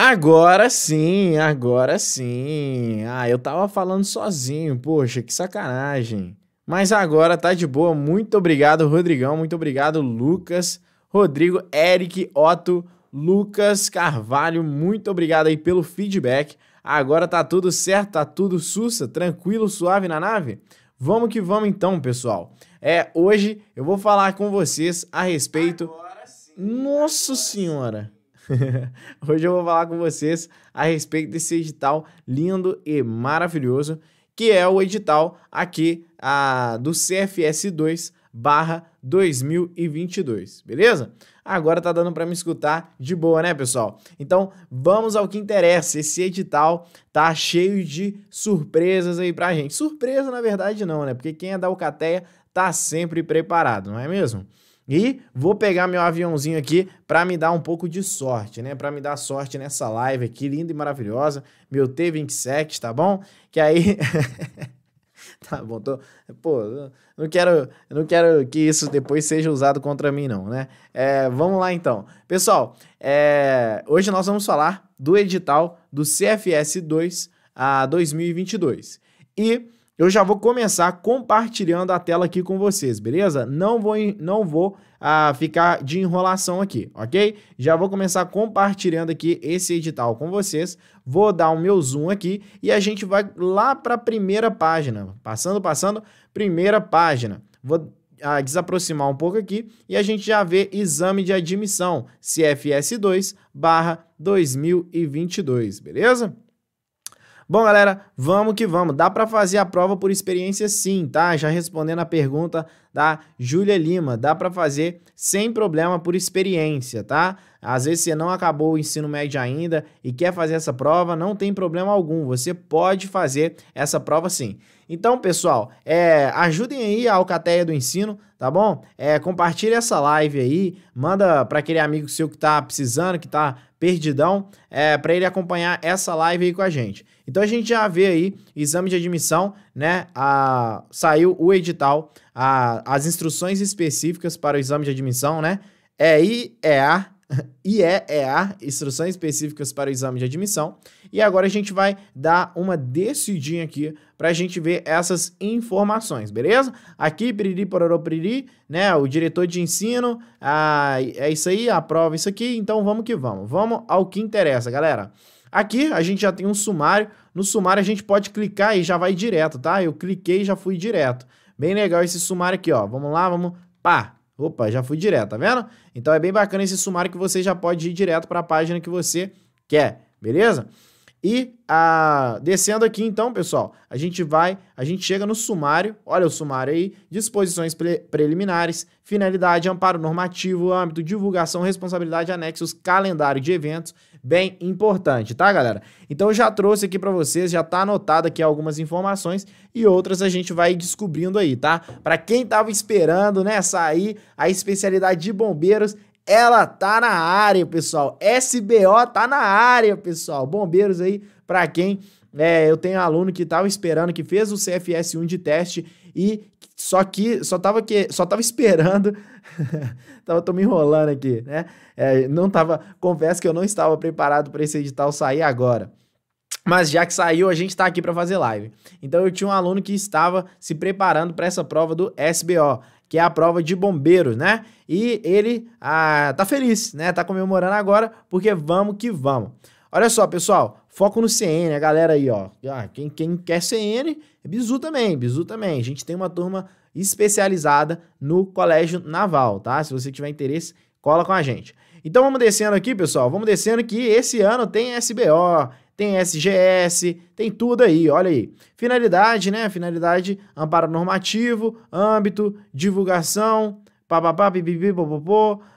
Agora sim, agora sim. Ah, eu tava falando sozinho, poxa, que sacanagem. Mas agora tá de boa. Muito obrigado, Rodrigão. Muito obrigado, Lucas, Rodrigo, Eric, Otto, Lucas Carvalho. Muito obrigado aí pelo feedback. Agora tá tudo certo, tá tudo sussa, tranquilo, suave na nave? Vamos que vamos então, pessoal. É, hoje eu vou falar com vocês a respeito. Nossa senhora. Hoje eu vou falar com vocês a respeito desse edital lindo e maravilhoso, que é o edital aqui a, do CFS2 barra 2022, beleza? Agora tá dando para me escutar de boa, né, pessoal? Então, vamos ao que interessa. Esse edital tá cheio de surpresas aí pra gente. Surpresa, na verdade, não, né? Porque quem é da Alcateia tá sempre preparado, não é mesmo? E vou pegar meu aviãozinho aqui para me dar um pouco de sorte, né? Para me dar sorte nessa live aqui, linda e maravilhosa. Meu T27, tá bom? Que aí. tá bom, tô... pô, não quero, não quero que isso depois seja usado contra mim, não, né? É, vamos lá então. Pessoal, é... hoje nós vamos falar do edital do CFS 2 a 2022. E eu já vou começar compartilhando a tela aqui com vocês, beleza? Não vou, não vou ah, ficar de enrolação aqui, ok? Já vou começar compartilhando aqui esse edital com vocês. Vou dar o meu zoom aqui e a gente vai lá para a primeira página. Passando, passando, primeira página. Vou ah, desaproximar um pouco aqui e a gente já vê exame de admissão CFS2 barra 2022, beleza? Bom, galera, vamos que vamos. Dá para fazer a prova por experiência sim, tá? Já respondendo a pergunta da Júlia Lima, dá para fazer sem problema por experiência, tá? Às vezes você não acabou o ensino médio ainda e quer fazer essa prova, não tem problema algum, você pode fazer essa prova sim. Então, pessoal, é, ajudem aí a Alcateia do Ensino, tá bom? É, compartilhe essa live aí, manda para aquele amigo seu que tá precisando, que tá perdidão, é, para ele acompanhar essa live aí com a gente. Então a gente já vê aí exame de admissão né, a, saiu o edital, a, as instruções específicas para o exame de admissão, né? É IEA, a instruções específicas para o exame de admissão. E agora a gente vai dar uma decidinha aqui para a gente ver essas informações, beleza? Aqui, piriri, pororô, piriri, né? O diretor de ensino, a ah, é isso aí, aprova isso aqui. Então vamos que vamos. Vamos ao que interessa, galera. Aqui a gente já tem um sumário. No sumário a gente pode clicar e já vai direto, tá? Eu cliquei e já fui direto. Bem legal esse sumário aqui, ó. Vamos lá, vamos... Pá! Opa, já fui direto, tá vendo? Então é bem bacana esse sumário que você já pode ir direto para a página que você quer, beleza? E a... Ah, descendo aqui então, pessoal, a gente vai, a gente chega no sumário, olha o sumário aí, disposições pre preliminares, finalidade, amparo normativo, âmbito, divulgação, responsabilidade, anexos, calendário de eventos bem importante, tá, galera? Então já trouxe aqui para vocês, já tá anotado aqui algumas informações e outras a gente vai descobrindo aí, tá? Para quem tava esperando, né, sair a especialidade de bombeiros, ela tá na área, pessoal. SBO tá na área, pessoal. Bombeiros aí, para quem é, eu tenho um aluno que estava esperando, que fez o CFS 1 de teste e só que só tava que só tava esperando, tava tô me enrolando aqui, né? É, não tava, confesso que eu não estava preparado para esse edital sair agora. Mas já que saiu, a gente está aqui para fazer live. Então eu tinha um aluno que estava se preparando para essa prova do SBO que é a prova de bombeiros, né? E ele ah, tá feliz, né? Tá comemorando agora, porque vamos que vamos. Olha só, pessoal, foco no CN, a galera aí, ó. Ah, quem, quem quer CN, Bizu também, Bizu também. A gente tem uma turma especializada no Colégio Naval, tá? Se você tiver interesse, cola com a gente. Então vamos descendo aqui, pessoal. Vamos descendo que esse ano tem SBO, tem SGS, tem tudo aí, olha aí. Finalidade, né? Finalidade, amparo normativo, âmbito, divulgação, papapá, pipipi,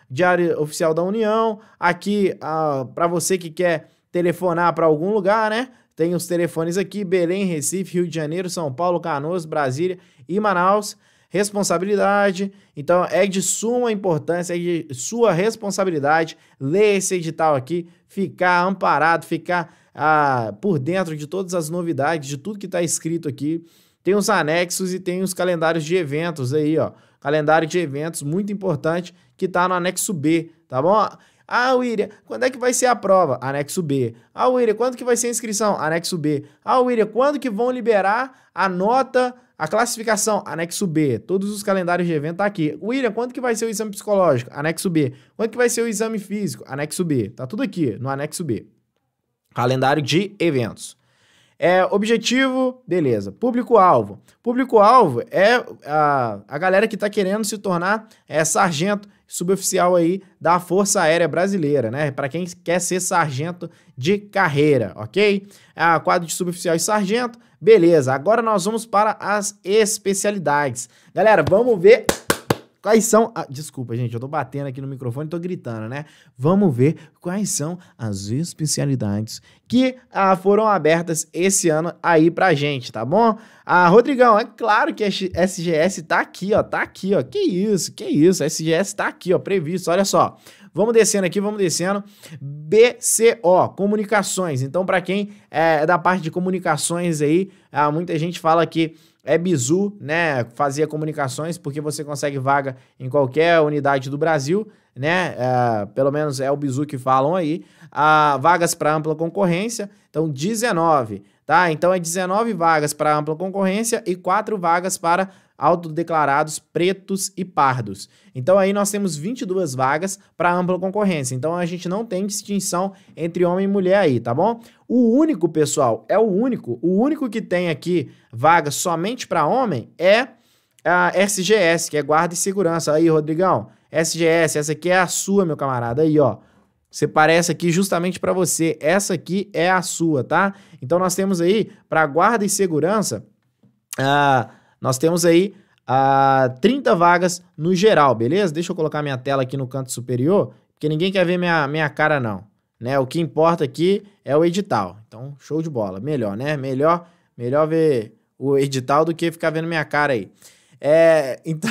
Diário Oficial da União. Aqui, ah, para você que quer telefonar para algum lugar, né? Tem os telefones aqui: Belém, Recife, Rio de Janeiro, São Paulo, Canoas, Brasília e Manaus. Responsabilidade. Então, é de suma importância, é de sua responsabilidade ler esse edital aqui, ficar amparado, ficar a, por dentro de todas as novidades, de tudo que está escrito aqui. Tem os anexos e tem os calendários de eventos aí, ó. Calendário de eventos muito importante que está no anexo B, tá bom? Ah, William, quando é que vai ser a prova? Anexo B. Ah, William, quando que vai ser a inscrição? Anexo B. Ah, William, quando que vão liberar a nota, a classificação? Anexo B. Todos os calendários de evento tá aqui. William, quando que vai ser o exame psicológico? Anexo B. Quando que vai ser o exame físico? Anexo B. Tá tudo aqui no anexo B. Calendário de eventos. É, objetivo, beleza. Público-alvo. Público-alvo é a, a galera que está querendo se tornar é, sargento, suboficial aí da Força Aérea Brasileira, né? Para quem quer ser sargento de carreira, ok? Ah, quadro de suboficial e sargento, beleza. Agora nós vamos para as especialidades. Galera, vamos ver Quais são. A... Desculpa, gente, eu tô batendo aqui no microfone e tô gritando, né? Vamos ver quais são as especialidades que ah, foram abertas esse ano aí pra gente, tá bom? Ah, Rodrigão, é claro que a SGS tá aqui, ó. Tá aqui, ó. Que isso, que isso. A SGS tá aqui, ó, previsto. Olha só. Vamos descendo aqui, vamos descendo. BCO, comunicações. Então, para quem é da parte de comunicações aí, ah, muita gente fala que é bizu, né? Fazer comunicações, porque você consegue vaga em qualquer unidade do Brasil, né? É, pelo menos é o bizu que falam aí. Ah, vagas para ampla concorrência, então 19, tá? Então é 19 vagas para ampla concorrência e 4 vagas para autodeclarados pretos e pardos. Então aí nós temos 22 vagas para ampla concorrência. Então a gente não tem distinção entre homem e mulher aí, tá bom? O único, pessoal, é o único, o único que tem aqui vaga somente para homem é a SGS, que é guarda e segurança. Aí, Rodrigão, SGS, essa aqui é a sua, meu camarada. Aí, ó. você parece aqui justamente para você. Essa aqui é a sua, tá? Então nós temos aí para guarda e segurança, ah, nós temos aí ah, 30 vagas no geral, beleza? Deixa eu colocar minha tela aqui no canto superior, porque ninguém quer ver minha, minha cara não, né? O que importa aqui é o edital. Então, show de bola. Melhor, né? Melhor, melhor ver o edital do que ficar vendo minha cara aí. É, então...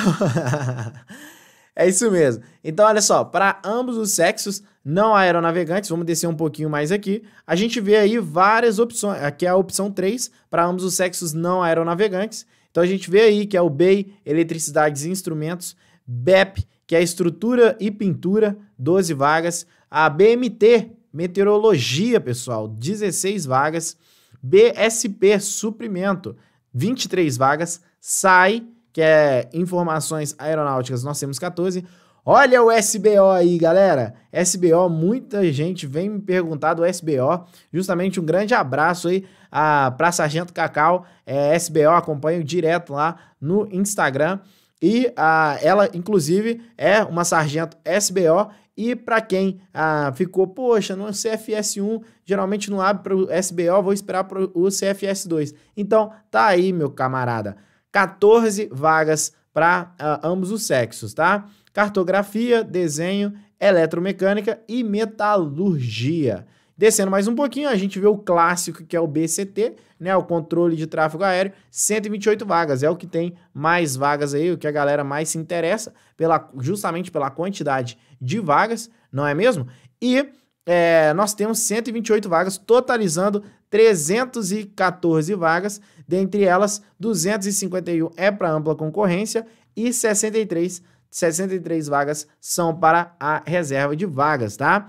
é isso mesmo. Então, olha só, para ambos os sexos, não aeronavegantes, vamos descer um pouquinho mais aqui. A gente vê aí várias opções. Aqui é a opção 3, para ambos os sexos não aeronavegantes. Então a gente vê aí que é o BEI, Eletricidades e Instrumentos, BEP, que é Estrutura e Pintura, 12 vagas, a BMT, Meteorologia, pessoal, 16 vagas, BSP, Suprimento, 23 vagas, SAI, que é Informações Aeronáuticas, nós temos 14, Olha o SBO aí, galera. SBO, muita gente vem me perguntar do SBO. Justamente um grande abraço aí a, pra Sargento Cacau. É, SBO, acompanho direto lá no Instagram. E a, ela, inclusive, é uma sargento SBO. E para quem a, ah, ficou, poxa, no CFS1 geralmente não abre para o SBO, vou esperar para o CFS2. Então, tá aí, meu camarada. 14 vagas para ah, ambos os sexos, tá? cartografia, desenho, eletromecânica e metalurgia. Descendo mais um pouquinho, a gente vê o clássico que é o BCT, né, o controle de tráfego aéreo, 128 vagas, é o que tem mais vagas aí, o que a galera mais se interessa, pela, justamente pela quantidade de vagas, não é mesmo? E é, nós temos 128 vagas, totalizando 314 vagas, dentre elas 251 é para ampla concorrência e 63 63 vagas são para a reserva de vagas, tá?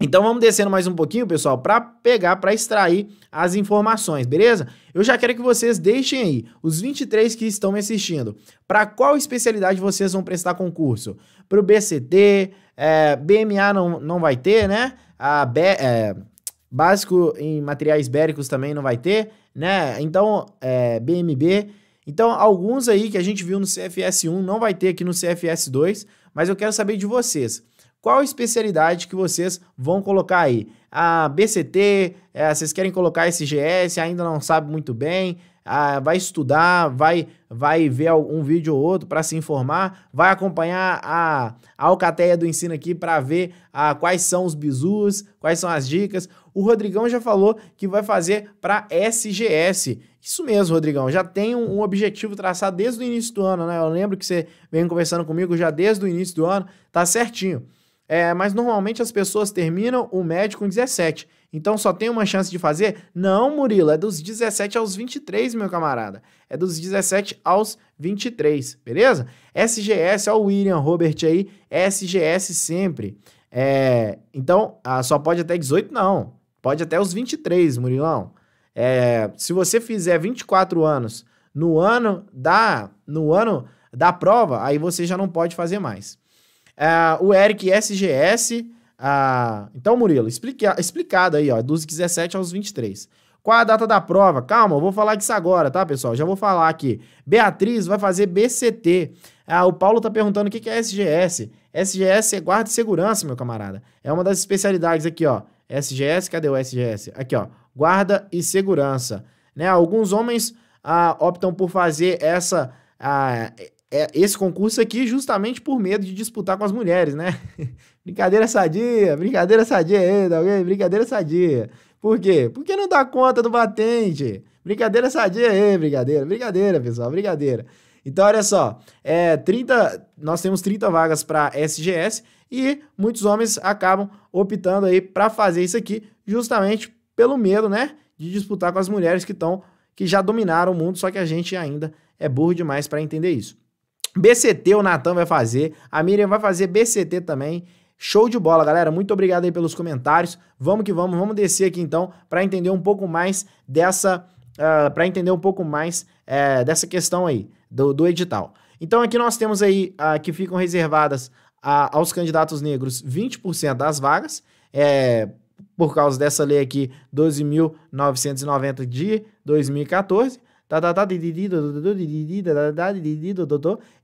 Então vamos descendo mais um pouquinho, pessoal, para pegar, para extrair as informações, beleza? Eu já quero que vocês deixem aí, os 23 que estão me assistindo, para qual especialidade vocês vão prestar concurso? Para o BCT, é, BMA não, não vai ter, né? A B, é, básico em materiais béricos também não vai ter, né? Então, é, BMB então, alguns aí que a gente viu no CFS1 não vai ter aqui no CFS2, mas eu quero saber de vocês. Qual especialidade que vocês vão colocar aí? A BCT, é, vocês querem colocar SGS, ainda não sabe muito bem ah, vai estudar, vai vai ver algum vídeo ou outro para se informar, vai acompanhar a, a Alcateia do Ensino aqui para ver ah, quais são os bizus, quais são as dicas. O Rodrigão já falou que vai fazer para SGS. Isso mesmo, Rodrigão, já tem um, um, objetivo traçado desde o início do ano, né? Eu lembro que você vem conversando comigo já desde o início do ano, tá certinho. É, mas normalmente as pessoas terminam o médio com 17. Então só tem uma chance de fazer? Não, Murilo, é dos 17 aos 23, meu camarada. É dos 17 aos 23, beleza? SGS, ó o William Robert aí, SGS sempre. É, então, ah, só pode até 18, não. Pode até os 23, Murilão. É, se você fizer 24 anos no ano da, no ano da prova, aí você já não pode fazer mais. Uh, o Eric SGS. Uh, então, Murilo, explica, explicado aí, ó, dos 17 aos 23. Qual a data da prova? Calma, eu vou falar disso agora, tá, pessoal? Já vou falar aqui. Beatriz vai fazer BCT. Ah, é, o Paulo tá perguntando o que, que é SGS. SGS é guarda de segurança, meu camarada. É uma das especialidades aqui, ó. SGS, cadê o SGS? Aqui, ó. Guarda e segurança. Né? Alguns homens ah, optam por fazer essa, ah, é, esse concurso aqui justamente por medo de disputar com as mulheres, né? brincadeira sadia, brincadeira sadia tá aí, alguém, brincadeira sadia. Por quê? Porque não dá conta do batente. Brincadeira sadia aí, brincadeira, brincadeira, pessoal, brincadeira. Então, olha só, é 30, nós temos 30 vagas para SGS e muitos homens acabam optando aí para fazer isso aqui justamente pelo medo, né, de disputar com as mulheres que estão que já dominaram o mundo, só que a gente ainda é burro demais para entender isso. BCT o Natan vai fazer, a Miriam vai fazer BCT também. Show de bola, galera. Muito obrigado aí pelos comentários. Vamos que vamos, vamos descer aqui então para entender um pouco mais dessa uh, ah, para entender um pouco mais uh, dessa questão aí do, do, edital. Então aqui nós temos aí uh, que ficam reservadas ah, aos candidatos negros 20% das vagas, eh, por causa dessa lei aqui 12.990 de 2014.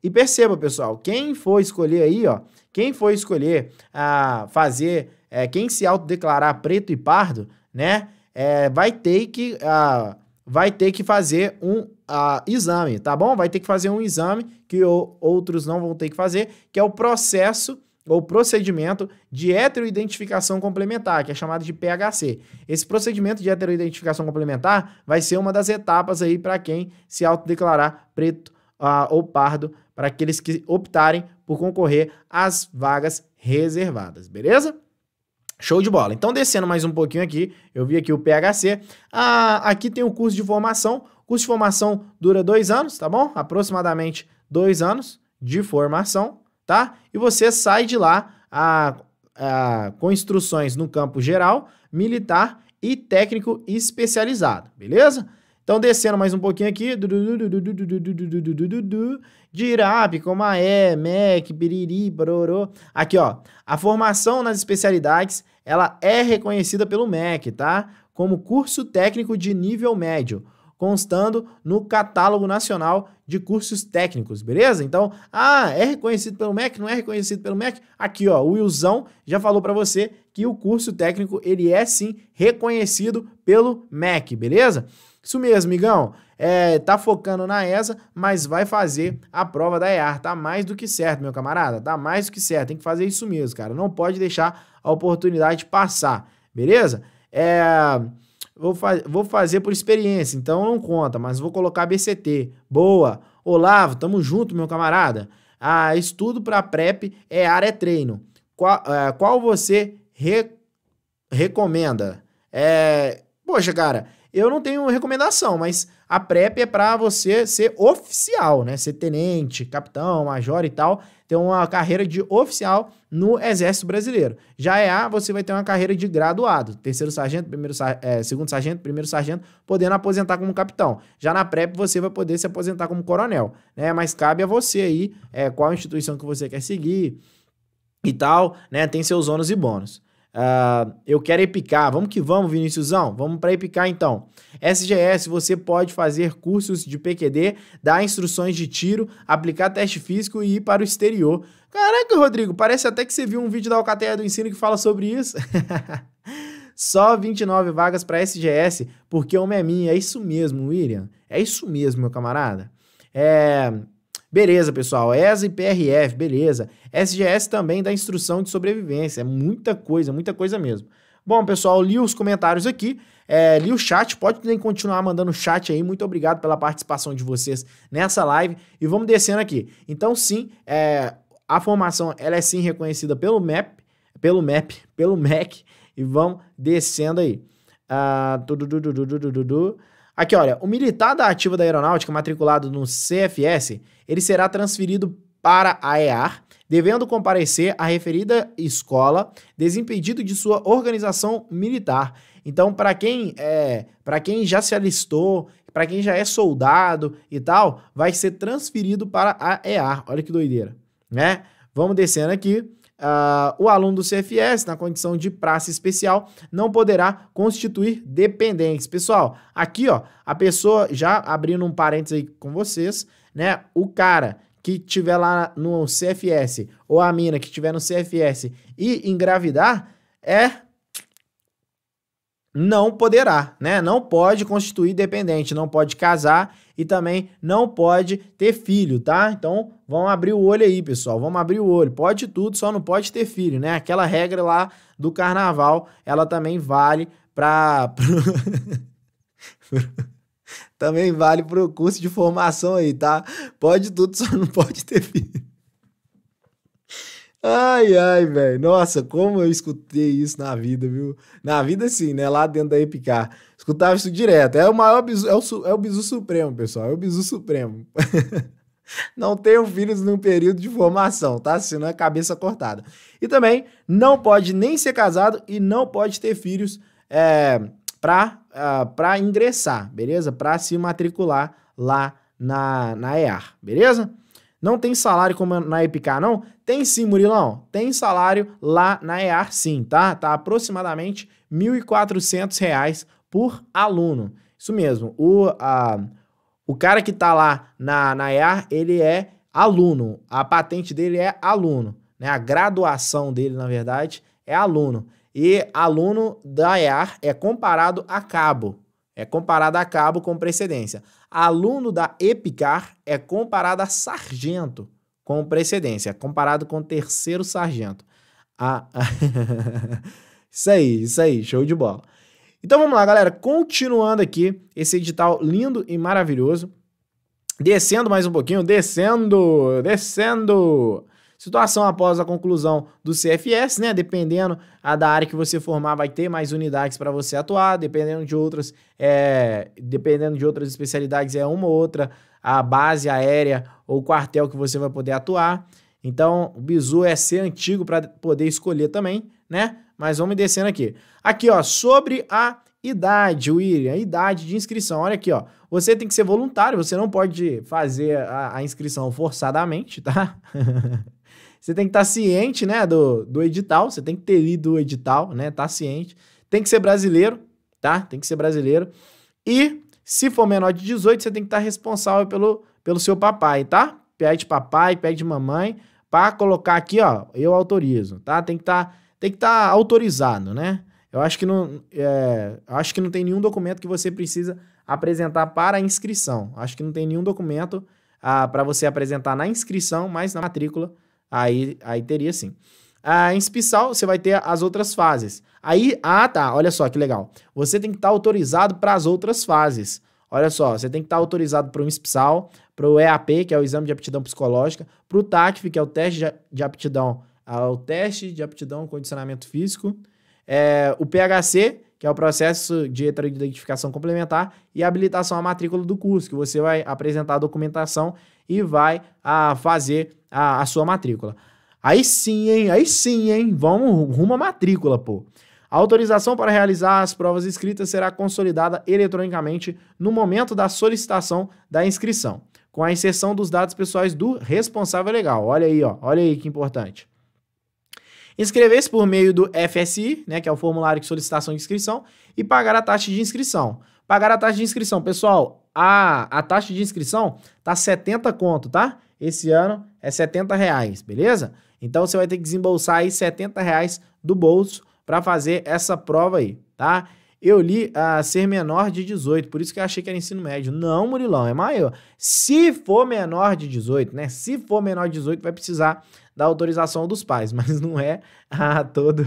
E perceba, pessoal, quem for escolher aí, ó, quem for escolher a ah, fazer, é, quem se autodeclarar preto e pardo, né, é, vai ter que a, ah, vai ter que fazer um a, ah, exame, tá bom? Vai ter que fazer um exame que o, outros não vão ter que fazer, que é o processo ou procedimento de heteroidentificação complementar, que é chamado de PHC. Esse procedimento de heteroidentificação complementar vai ser uma das etapas aí para quem se autodeclarar preto ah, ou pardo, para aqueles que optarem por concorrer às vagas reservadas, beleza? Show de bola. Então, descendo mais um pouquinho aqui, eu vi aqui o PHC. Ah, aqui tem o curso de formação. O curso de formação dura dois anos, tá bom? Aproximadamente dois anos de formação, tá? E você sai de lá a, a, com instruções no campo geral, militar e técnico especializado, beleza? Então, descendo mais um pouquinho aqui. DIRAP, é, MEC, Aqui, ó. A formação nas especialidades, ela é reconhecida pelo MEC, tá? Como curso técnico de nível médio, constando no catálogo nacional de cursos técnicos, beleza? Então, ah, é reconhecido pelo MEC, não é reconhecido pelo MEC? Aqui, ó, o Wilzão já falou para você que o curso técnico ele é sim reconhecido pelo MEC, beleza? Isso mesmo, migão. É, tá focando na ESA, mas vai fazer a prova da EAR. Tá mais do que certo, meu camarada. Tá mais do que certo. Tem que fazer isso mesmo, cara. Não pode deixar a oportunidade passar, beleza? É. Vou, fa vou fazer por experiência, então não conta, mas vou colocar BCT. Boa. Olavo, tamo junto, meu camarada. Ah, estudo para PrEP é área treino. Qual, é, qual você re recomenda? É, poxa, cara, eu não tenho recomendação, mas a PrEP é para você ser oficial, né? Ser tenente, capitão, major e tal, ter uma carreira de oficial no Exército Brasileiro. Já é A, você vai ter uma carreira de graduado, terceiro sargento, primeiro é, segundo sargento, primeiro sargento, podendo aposentar como capitão. Já na PrEP você vai poder se aposentar como coronel, né? Mas cabe a você aí é, qual instituição que você quer seguir e tal, né? Tem seus ônus e bônus. Uh, eu quero epicar. Vamos que vamos, Viniciusão. Vamos para epicar então. SGS, você pode fazer cursos de PQD, dar instruções de tiro, aplicar teste físico e ir para o exterior. Caraca, Rodrigo, parece até que você viu um vídeo da Alcateia do Ensino que fala sobre isso. Só 29 vagas para SGS, porque uma é minha. É isso mesmo, William. É isso mesmo, meu camarada. É, Beleza, pessoal. ESA é e PRF, beleza. SGS também dá instrução de sobrevivência. É muita coisa, muita coisa mesmo. Bom, pessoal, li os comentários aqui, é, li o chat, pode continuar mandando chat aí, muito obrigado pela participação de vocês nessa live, e vamos descendo aqui. Então, sim, é, a formação, ela é sim reconhecida pelo MEP, pelo MEP, pelo MEC, e vamos descendo aí. Uh, Aqui, olha, o militar da ativa da aeronáutica matriculado no CFS, ele será transferido para a EAR, devendo comparecer à referida escola, desimpedido de sua organização militar. Então, para quem é, para quem já se alistou, para quem já é soldado e tal, vai ser transferido para a EAR. Olha que doideira, né? Vamos descendo aqui uh, o aluno do CFS, na condição de praça especial, não poderá constituir dependentes. Pessoal, aqui, ó, a pessoa, já abrindo um parênteses aí com vocês, né? O cara que tiver lá no CFS ou a mina que tiver no CFS e engravidar é não poderá, né? Não pode constituir dependente, não pode casar e também não pode ter filho, tá? Então vamos abrir o olho aí, pessoal. Vamos abrir o olho. Pode tudo, só não pode ter filho, né? Aquela regra lá do carnaval, ela também vale para. também vale para o curso de formação aí, tá? Pode tudo, só não pode ter filho. Ai, ai, velho. Nossa, como eu escutei isso na vida, viu? Na vida, sim, né? Lá dentro da Epicar. Escutava isso direto. É o maior bizu, é o, é o bizu supremo, pessoal. É o bizu supremo. não tenho filhos num período de formação, tá? Senão é cabeça cortada. E também não pode nem ser casado e não pode ter filhos é, para uh, ah, pra ingressar, beleza? Para se matricular lá na, na EAR, beleza? Não tem salário como na EPK, não? Tem sim, Murilão. Tem salário lá na EAR, sim, tá? Tá aproximadamente R$ 1.400 por aluno. Isso mesmo, o, a, o cara que está lá na, na EAR, ele é aluno, a patente dele é aluno, né? a graduação dele, na verdade, é aluno. E aluno da EAR é comparado a cabo, é comparado a cabo com precedência. Aluno da EPICAR é comparado a sargento com precedência, é comparado com terceiro sargento. Ah, isso aí, isso aí, show de bola. Então vamos lá, galera, continuando aqui esse edital lindo e maravilhoso. Descendo mais um pouquinho, descendo, descendo. Situação após a conclusão do CFS, né? Dependendo a da área que você formar, vai ter mais unidades para você atuar. Dependendo de outras, é, dependendo de outras especialidades, é uma ou outra a base aérea ou quartel que você vai poder atuar. Então, o bizu é ser antigo para poder escolher também, né? mas vamos descendo aqui. Aqui, ó, sobre a idade, William, a idade de inscrição. Olha aqui, ó. Você tem que ser voluntário, você não pode fazer a, a inscrição forçadamente, tá? você tem que estar tá ciente, né, do, do edital, você tem que ter lido o edital, né, tá ciente. Tem que ser brasileiro, tá? Tem que ser brasileiro. E se for menor de 18, você tem que estar tá responsável pelo, pelo seu papai, tá? Pede papai, pede mamãe, para colocar aqui, ó, eu autorizo, tá? Tem que estar tá tem que estar tá autorizado, né? Eu acho que não, é, acho que não tem nenhum documento que você precisa apresentar para a inscrição. Acho que não tem nenhum documento ah, para você apresentar na inscrição, mas na matrícula aí, aí teria sim. Ah, em Spissal, você vai ter as outras fases. Aí, ah tá, olha só que legal. Você tem que estar tá autorizado para as outras fases. Olha só, você tem que estar tá autorizado para o INSPSAL, para o EAP, que é o Exame de Aptidão Psicológica, para o TACF, que é o Teste de Aptidão ao teste de aptidão e condicionamento físico, é, o PHC, que é o processo de identificação complementar, e a habilitação à matrícula do curso, que você vai apresentar a documentação e vai a, ah, fazer a, a sua matrícula. Aí sim, hein? Aí sim, hein? Vamos rumo à matrícula, pô. A autorização para realizar as provas escritas será consolidada eletronicamente no momento da solicitação da inscrição, com a inserção dos dados pessoais do responsável legal. Olha aí, ó, olha aí que importante inscrever-se por meio do FSI, né, que é o formulário de solicitação de inscrição, e pagar a taxa de inscrição. Pagar a taxa de inscrição, pessoal, a, a taxa de inscrição tá 70 conto, tá? Esse ano é 70 reais, beleza? Então você vai ter que desembolsar aí 70 reais do bolso para fazer essa prova aí, tá? Eu li a ah, ser menor de 18, por isso que eu achei que era ensino médio. Não, Murilão, é maior. Se for menor de 18, né? Se for menor de 18, vai precisar da autorização dos pais, mas não é a todo.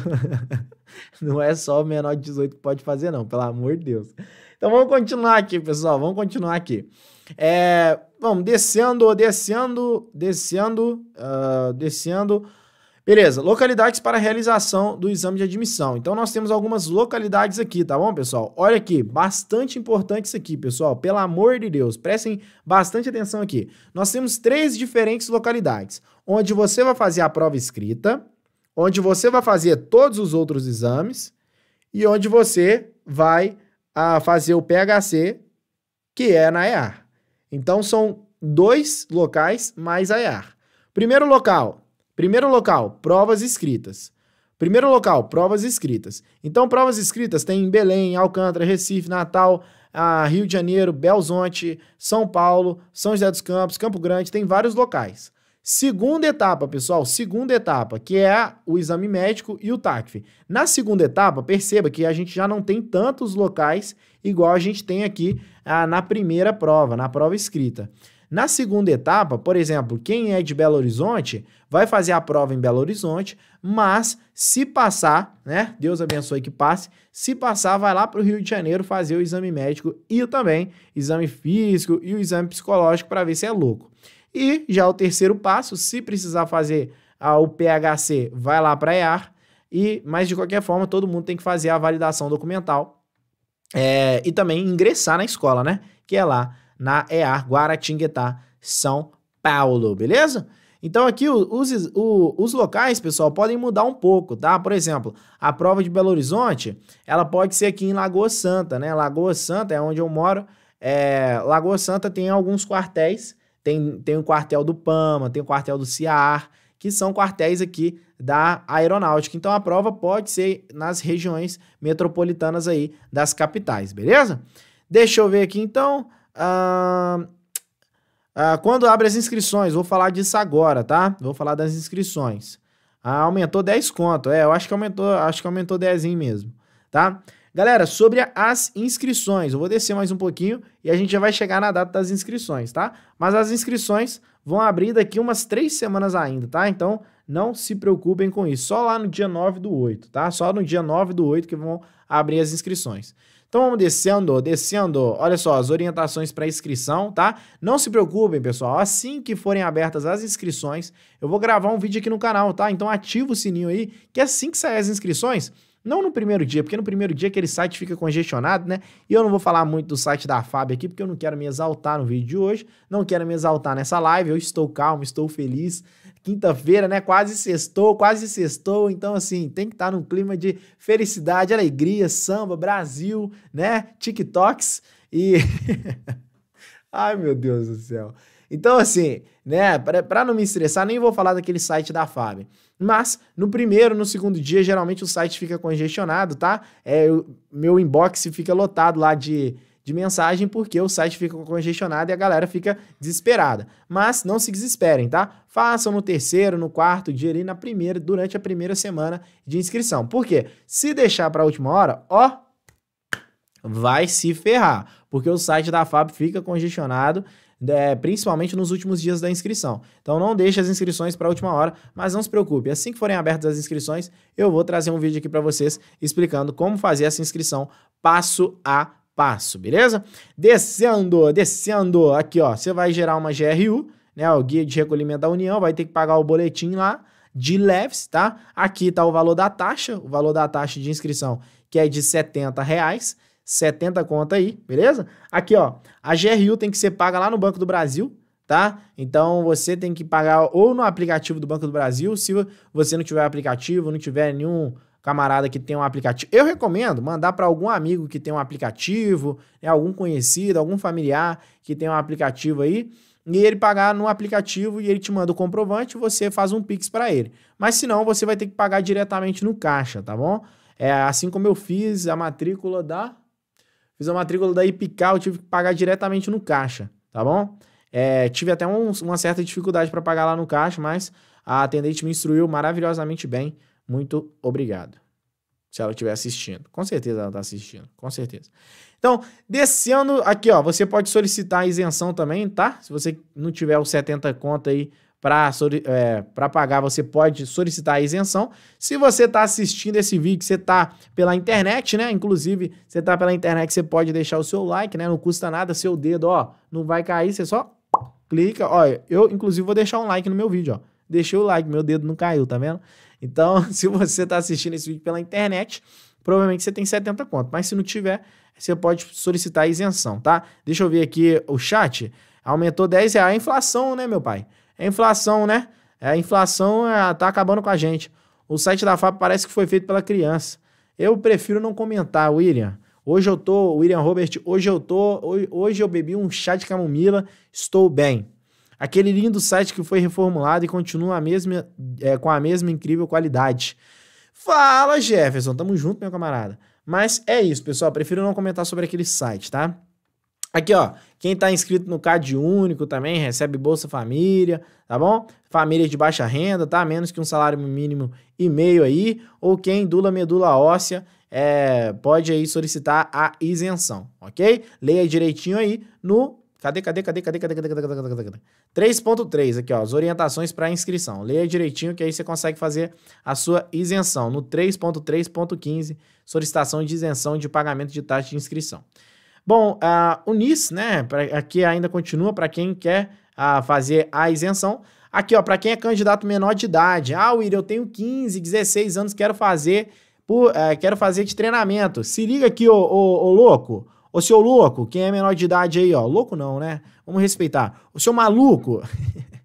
não é só o menor de 18 que pode fazer, não, pelo amor de Deus. Então vamos continuar aqui, pessoal, vamos continuar aqui. É, vamos descendo, descendo, descendo, uh, descendo. Beleza, localidades para realização do exame de admissão. Então nós temos algumas localidades aqui, tá bom, pessoal? Olha aqui, bastante importante isso aqui, pessoal. Pelo amor de Deus, prestem bastante atenção aqui. Nós temos três diferentes localidades, onde você vai fazer a prova escrita, onde você vai fazer todos os outros exames e onde você vai a, ah, fazer o PHC, que é na EAR. Então são dois locais mais a EAR. Primeiro local, Primeiro local, provas escritas. Primeiro local, provas escritas. Então, provas escritas tem em Belém, Alcântara, Recife, Natal, ah, Rio de Janeiro, Belzonte, São Paulo, São José dos Campos, Campo Grande, tem vários locais. Segunda etapa, pessoal, segunda etapa, que é o exame médico e o TACF. Na segunda etapa, perceba que a gente já não tem tantos locais igual a gente tem aqui ah, na primeira prova, na prova escrita. Na segunda etapa, por exemplo, quem é de Belo Horizonte vai fazer a prova em Belo Horizonte, mas se passar, né? Deus abençoe que passe. Se passar, vai lá para o Rio de Janeiro fazer o exame médico e também exame físico e o exame psicológico para ver se é louco. E já o terceiro passo, se precisar fazer o PHC, vai lá para EAR. E, mas de qualquer forma, todo mundo tem que fazer a validação documental é, e também ingressar na escola, né? Que é lá na EA Guaratinguetá, São Paulo, beleza? Então aqui os, os, locais, pessoal, podem mudar um pouco, tá? Por exemplo, a prova de Belo Horizonte, ela pode ser aqui em Lagoa Santa, né? Lagoa Santa é onde eu moro. É... Lagoa Santa tem alguns quartéis, tem, tem o quartel do Pama, tem o quartel do CIAR, que são quartéis aqui da aeronáutica. Então a prova pode ser nas regiões metropolitanas aí das capitais, beleza? Deixa eu ver aqui então. Ah, ah, quando abre as inscrições, vou falar disso agora, tá? Vou falar das inscrições. Ah, aumentou 10 conto. É, eu acho que aumentou, acho que aumentou 10 mesmo, tá? Galera, sobre as inscrições, eu vou descer mais um pouquinho e a gente já vai chegar na data das inscrições, tá? Mas as inscrições vão abrir daqui umas três semanas ainda, tá? Então, não se preocupem com isso. Só lá no dia 9 do 8, tá? Só no dia 9 do 8 que vão abrir as inscrições. Então vamos descendo, descendo. Olha só, as orientações para inscrição, tá? Não se preocupem, pessoal. Assim que forem abertas as inscrições, eu vou gravar um vídeo aqui no canal, tá? Então ativa o sininho aí, que assim que sair as inscrições, não no primeiro dia, porque no primeiro dia aquele site fica congestionado, né? E eu não vou falar muito do site da Fábio aqui, porque eu não quero me exaltar no vídeo de hoje, não quero me exaltar nessa live, eu estou calmo, estou feliz, quinta-feira, né? Quase sextou, quase sextou. Então, assim, tem que estar tá num clima de felicidade, alegria, samba, Brasil, né? TikToks e. Ai, meu Deus do céu. Então, assim, né, para não me estressar, nem vou falar daquele site da FAB. Mas, no primeiro, no segundo dia, geralmente o site fica congestionado, tá? É, eu, meu inbox fica lotado lá de de mensagem porque o site fica congestionado e a galera fica desesperada. Mas não se desesperem, tá? Façam no terceiro, no quarto dia ali na primeira, durante a primeira semana de inscrição. Por quê? Se deixar para a última hora, ó, vai se ferrar, porque o site da FAB fica congestionado, é, principalmente nos últimos dias da inscrição. Então não deixe as inscrições para a última hora, mas não se preocupe, assim que forem abertas as inscrições, eu vou trazer um vídeo aqui para vocês explicando como fazer essa inscrição passo a passo, beleza? Descendo, descendo, aqui ó, você vai gerar uma GRU, né, o Guia de Recolhimento da União, vai ter que pagar o boletim lá de leves, tá? Aqui tá o valor da taxa, o valor da taxa de inscrição, que é de 70 reais, 70 conta aí, beleza? Aqui ó, a GRU tem que ser paga lá no Banco do Brasil, tá? Então você tem que pagar ou no aplicativo do Banco do Brasil, se você não tiver aplicativo, não tiver nenhum camarada que tem um aplicativo. Eu recomendo mandar para algum amigo que tem um aplicativo, né, algum conhecido, algum familiar que tem um aplicativo aí, e ele pagar no aplicativo e ele te manda o comprovante, você faz um Pix para ele. Mas se não, você vai ter que pagar diretamente no caixa, tá bom? É assim como eu fiz a matrícula da fiz a matrícula da IPCA, eu tive que pagar diretamente no caixa, tá bom? É, tive até um, uma certa dificuldade para pagar lá no caixa, mas a atendente me instruiu maravilhosamente bem muito obrigado. Se ela estiver assistindo. Com certeza ela está assistindo. Com certeza. Então, descendo aqui, ó, você pode solicitar a isenção também, tá? Se você não tiver os 70 conto aí para é, pra pagar, você pode solicitar a isenção. Se você está assistindo esse vídeo, você está pela internet, né? Inclusive, você está pela internet, você pode deixar o seu like, né? Não custa nada, seu dedo, ó, não vai cair, você só clica. Ó, eu, inclusive, vou deixar um like no meu vídeo, ó. Deixei o like, meu dedo não caiu, tá vendo? Então, se você está assistindo esse vídeo pela internet, provavelmente você tem 70 conto. Mas se não tiver, você pode solicitar a isenção, tá? Deixa eu ver aqui o chat. Aumentou 10 reais. a inflação, né, meu pai? É inflação, né? É, a inflação está é, tá acabando com a gente. O site da FAP parece que foi feito pela criança. Eu prefiro não comentar, William. Hoje eu tô, William Robert, hoje eu tô, hoje eu bebi um chá de camomila, estou bem. Aquele lindo site que foi reformulado e continua a mesma, é, com a mesma incrível qualidade. Fala, Jefferson. Tamo junto, meu camarada. Mas é isso, pessoal. Prefiro não comentar sobre aquele site, tá? Aqui, ó, quem tá inscrito no Cade Único também recebe Bolsa Família, tá bom? Família de baixa renda, tá? Menos que um salário mínimo e meio aí. Ou quem dula medula óssea é, pode aí solicitar a isenção, ok? Leia direitinho aí no Cadê, cadê, cadê, cadê, cadê, cadê, cadê, cadê, cadê, cadê, cadê? 3.3 aqui, ó, as orientações para inscrição. Leia direitinho que aí você consegue fazer a sua isenção no 3.3.15, solicitação de isenção de pagamento de taxa de inscrição. Bom, a Unis, né, pra, aqui ainda continua para quem quer a, fazer a isenção. Aqui, ó, para quem é candidato menor de idade. Ah, Will, eu tenho 15, 16 anos, quero fazer por, é, quero fazer de treinamento. Se liga aqui, ô, ô, ô louco. Ô, seu louco, quem é menor de idade aí, ó. Louco não, né? Vamos respeitar. O seu maluco.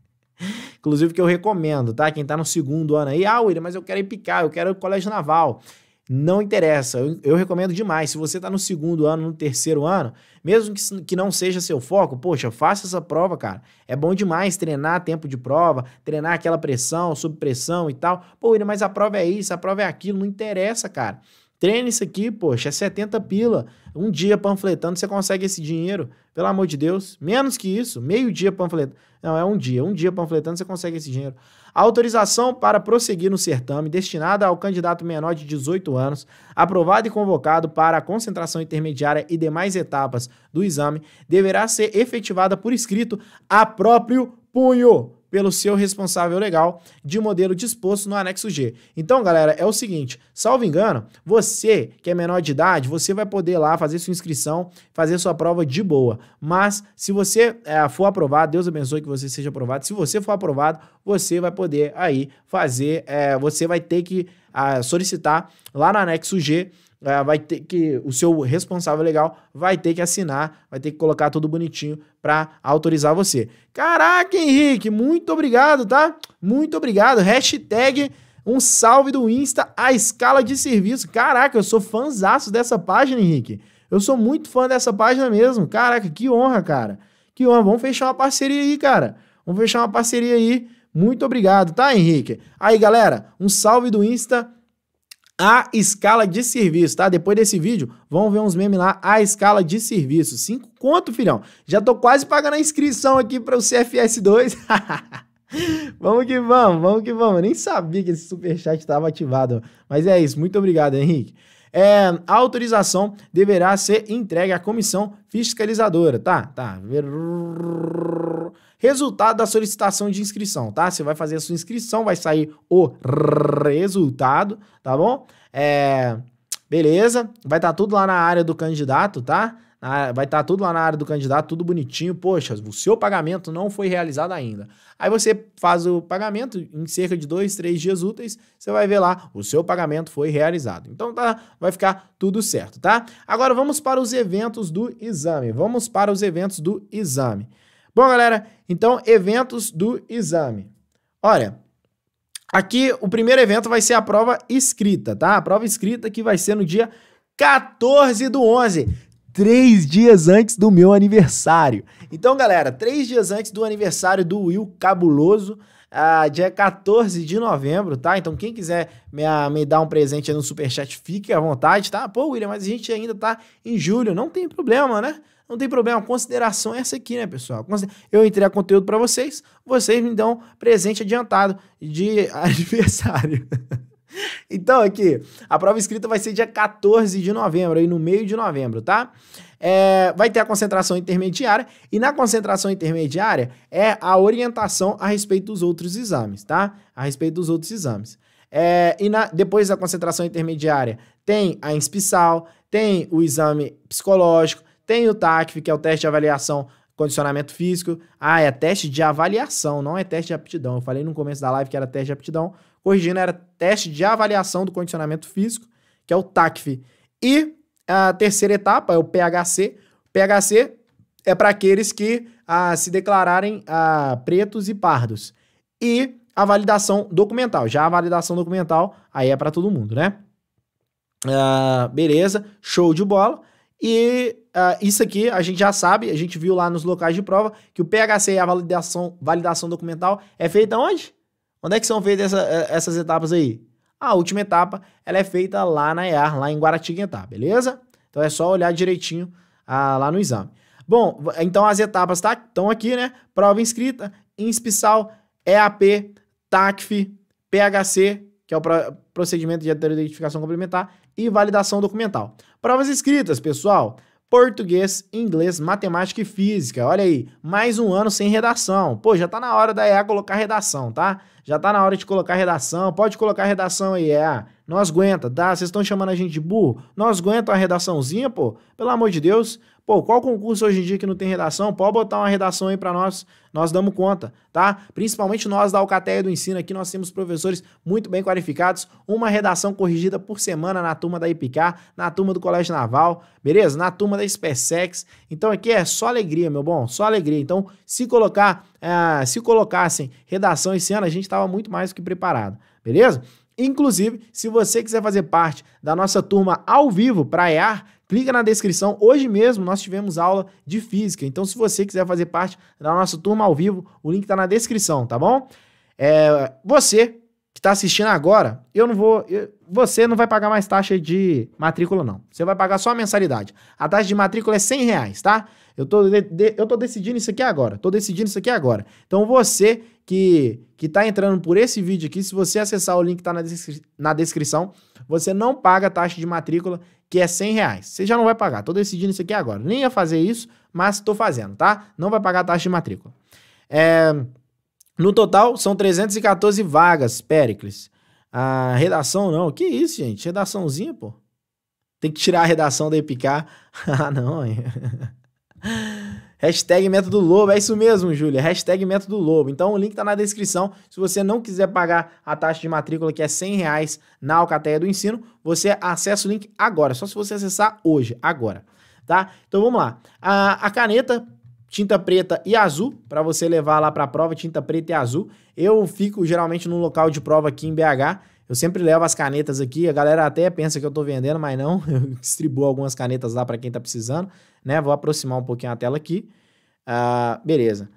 Inclusive, que eu recomendo, tá? Quem tá no segundo ano aí, ah, William, mas eu quero ir picar, eu quero colégio naval. Não interessa, eu, eu recomendo demais. Se você tá no segundo ano, no terceiro ano, mesmo que, que não seja seu foco, poxa, faça essa prova, cara. É bom demais treinar tempo de prova, treinar aquela pressão, sob pressão e tal. Pô, William, mas a prova é isso, a prova é aquilo, não interessa, cara. Treina isso aqui, poxa, é 70 pila. Um dia panfletando, você consegue esse dinheiro. Pelo amor de Deus. Menos que isso. Meio dia panfletando. Não, é um dia. Um dia panfletando, você consegue esse dinheiro. autorização para prosseguir no certame destinada ao candidato menor de 18 anos, aprovado e convocado para a concentração intermediária e demais etapas do exame, deverá ser efetivada por escrito a próprio punho pelo seu responsável legal de modelo disposto no anexo G. Então, galera, é o seguinte, salvo engano, você que é menor de idade, você vai poder lá fazer sua inscrição, fazer sua prova de boa. Mas se você é, for aprovado, Deus abençoe que você seja aprovado. Se você for aprovado, você vai poder aí fazer, é, você vai ter que a, ah, solicitar lá no anexo G né, vai ter que o seu responsável legal vai ter que assinar, vai ter que colocar tudo bonitinho para autorizar você. Caraca, Henrique, muito obrigado, tá? Muito obrigado. Hashtag um salve do Insta a escala de serviço. Caraca, eu sou fãzaço dessa página, Henrique. Eu sou muito fã dessa página mesmo. Caraca, que honra, cara. Que honra. Vamos fechar uma parceria aí, cara. Vamos fechar uma parceria aí. Muito obrigado, tá, Henrique? Aí, galera, um salve do Insta a escala de serviço, tá? Depois desse vídeo, vão ver uns memes lá, a escala de serviço. Cinco conto, filhão. Já tô quase pagando a inscrição aqui para o CFS2. vamos que vamos, vamos que vamos. Eu nem sabia que esse superchat estava ativado. Mas é isso, muito obrigado, Henrique. É, a autorização deverá ser entregue à comissão fiscalizadora, tá? Tá resultado da solicitação de inscrição, tá? Você vai fazer a sua inscrição, vai sair o resultado, tá bom? É, beleza, vai estar tá tudo lá na área do candidato, tá? vai estar tá tudo lá na área do candidato, tudo bonitinho. Poxa, o seu pagamento não foi realizado ainda. Aí você faz o pagamento em cerca de dois, três dias úteis, você vai ver lá, o seu pagamento foi realizado. Então tá, vai ficar tudo certo, tá? Agora vamos para os eventos do exame. Vamos para os eventos do exame. Bom, galera, então eventos do exame. Olha, aqui o primeiro evento vai ser a prova escrita, tá? A prova escrita que vai ser no dia 14 do 11 três dias antes do meu aniversário. Então, galera, três dias antes do aniversário do Will Cabuloso, uh, dia 14 de novembro, tá? Então, quem quiser me, uh, me dar um presente aí no Superchat, fique à vontade, tá? Pô, William, mas a gente ainda tá em julho, não tem problema, né? Não tem problema, a consideração é essa aqui, né, pessoal? Eu a conteúdo para vocês, vocês me dão presente adiantado de aniversário. então, aqui, a prova escrita vai ser dia 14 de novembro, aí no meio de novembro, tá? É, vai ter a concentração intermediária, e na concentração intermediária é a orientação a respeito dos outros exames, tá? A respeito dos outros exames. É, e na, depois da concentração intermediária tem a inspissal, tem o exame psicológico, tem o TACF, que é o teste de avaliação condicionamento físico. Ah, é teste de avaliação, não é teste de aptidão. Eu falei no começo da live que era teste de aptidão. Corrigindo, era teste de avaliação do condicionamento físico, que é o TACF. E a terceira etapa é o PHC. O PHC é para aqueles que ah, se declararem ah, pretos e pardos. E a validação documental. Já a validação documental, aí é para todo mundo, né? Ah, beleza, show de bola. E uh, isso aqui a gente já sabe, a gente viu lá nos locais de prova, que o PHC, e a validação, validação documental, é feita onde? Onde é que são feitas essa, eh, essas etapas aí? A última etapa, ela é feita lá na EAR, lá em Guaratinguetá, beleza? Então é só olhar direitinho uh, lá no exame. Bom, então as etapas tá, estão aqui, né? Prova inscrita, INSPISAL, EAP, TACF, PHC, que é o procedimento de identificação complementar, e validação documental. Provas escritas, pessoal. Português, inglês, matemática e física. Olha aí, mais um ano sem redação. Pô, já tá na hora da EA colocar redação, tá? Já tá na hora de colocar redação. Pode colocar redação aí, EA. Nós aguenta, dá. Vocês estão chamando a gente de burro? Nós aguenta uma redaçãozinha, pô? Pelo amor de Deus. Pô, qual concurso hoje em dia que não tem redação? Pode botar uma redação aí para nós, nós damos conta, tá? Principalmente nós da Alcateia do Ensino aqui, nós temos professores muito bem qualificados, uma redação corrigida por semana na turma da IPICA, na turma do Colégio Naval, beleza? Na turma da SpaceX. Então aqui é só alegria, meu bom, só alegria. Então, se colocar, uh, se colocassem redação esse ano, a gente estava muito mais do que preparado, beleza? Inclusive, se você quiser fazer parte da nossa turma ao vivo para EAR, clica na descrição. Hoje mesmo nós tivemos aula de física, então se você quiser fazer parte da nossa turma ao vivo, o link está na descrição, tá bom? É, você que está assistindo agora, eu não vou, eu, você não vai pagar mais taxa de matrícula não. Você vai pagar só a mensalidade. A taxa de matrícula é 100 reais, tá? Eu tô, de, de, eu tô decidindo isso aqui agora. Tô decidindo isso aqui agora. Então você que, que tá entrando por esse vídeo aqui, se você acessar o link que tá na, descri na descrição, você não paga a taxa de matrícula, que é 100 reais. Você já não vai pagar. Tô decidindo isso aqui agora. Nem ia fazer isso, mas tô fazendo, tá? Não vai pagar a taxa de matrícula. É, no total, são 314 vagas, Pericles. A redação não. Que isso, gente? Redaçãozinha, pô. Tem que tirar a redação da Epicar? ah, não, hein? Hashtag método lobo, é isso mesmo, Júlia. Hashtag método lobo. Então o link tá na descrição. Se você não quiser pagar a taxa de matrícula, que é 100 reais na Alcateia do Ensino, você acessa o link agora. Só se você acessar hoje, agora. Tá? Então vamos lá. A, a caneta, tinta preta e azul, para você levar lá para a prova, tinta preta e azul. Eu fico geralmente num local de prova aqui em BH eu sempre levo as canetas aqui, a galera até pensa que eu estou vendendo, mas não, eu distribuo algumas canetas lá para quem está precisando, né? Vou aproximar um pouquinho a tela aqui. Ah, beleza.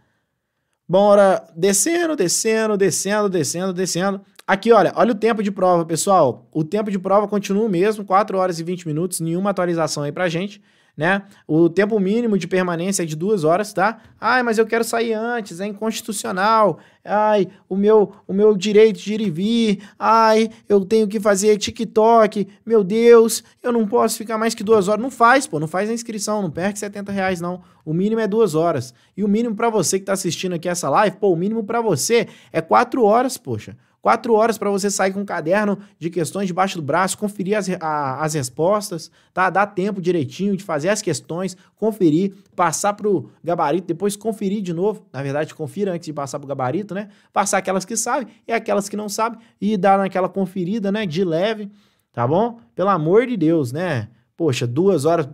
Bora descendo, descendo, descendo, descendo, descendo. Aqui, olha, olha o tempo de prova, pessoal. O tempo de prova continua o mesmo, 4 horas e 20 minutos, nenhuma atualização aí pra gente né? O tempo mínimo de permanência é de duas horas, tá? Ai, mas eu quero sair antes, é inconstitucional. Ai, o meu, o meu direito de ir e vir. Ai, eu tenho que fazer TikTok. Meu Deus, eu não posso ficar mais que duas horas. Não faz, pô, não faz a inscrição, não perde 70 reais, não. O mínimo é duas horas. E o mínimo para você que tá assistindo aqui essa live, pô, o mínimo para você é quatro horas, poxa. Quatro horas para você sair com um caderno de questões debaixo do braço, conferir as, a, as respostas, tá? Dá tempo direitinho de fazer as questões, conferir, passar pro gabarito, depois conferir de novo. Na verdade, confira antes de passar pro gabarito, né? Passar aquelas que sabem e aquelas que não sabem e dar naquela conferida, né? De leve, tá bom? Pelo amor de Deus, né? Poxa, duas horas.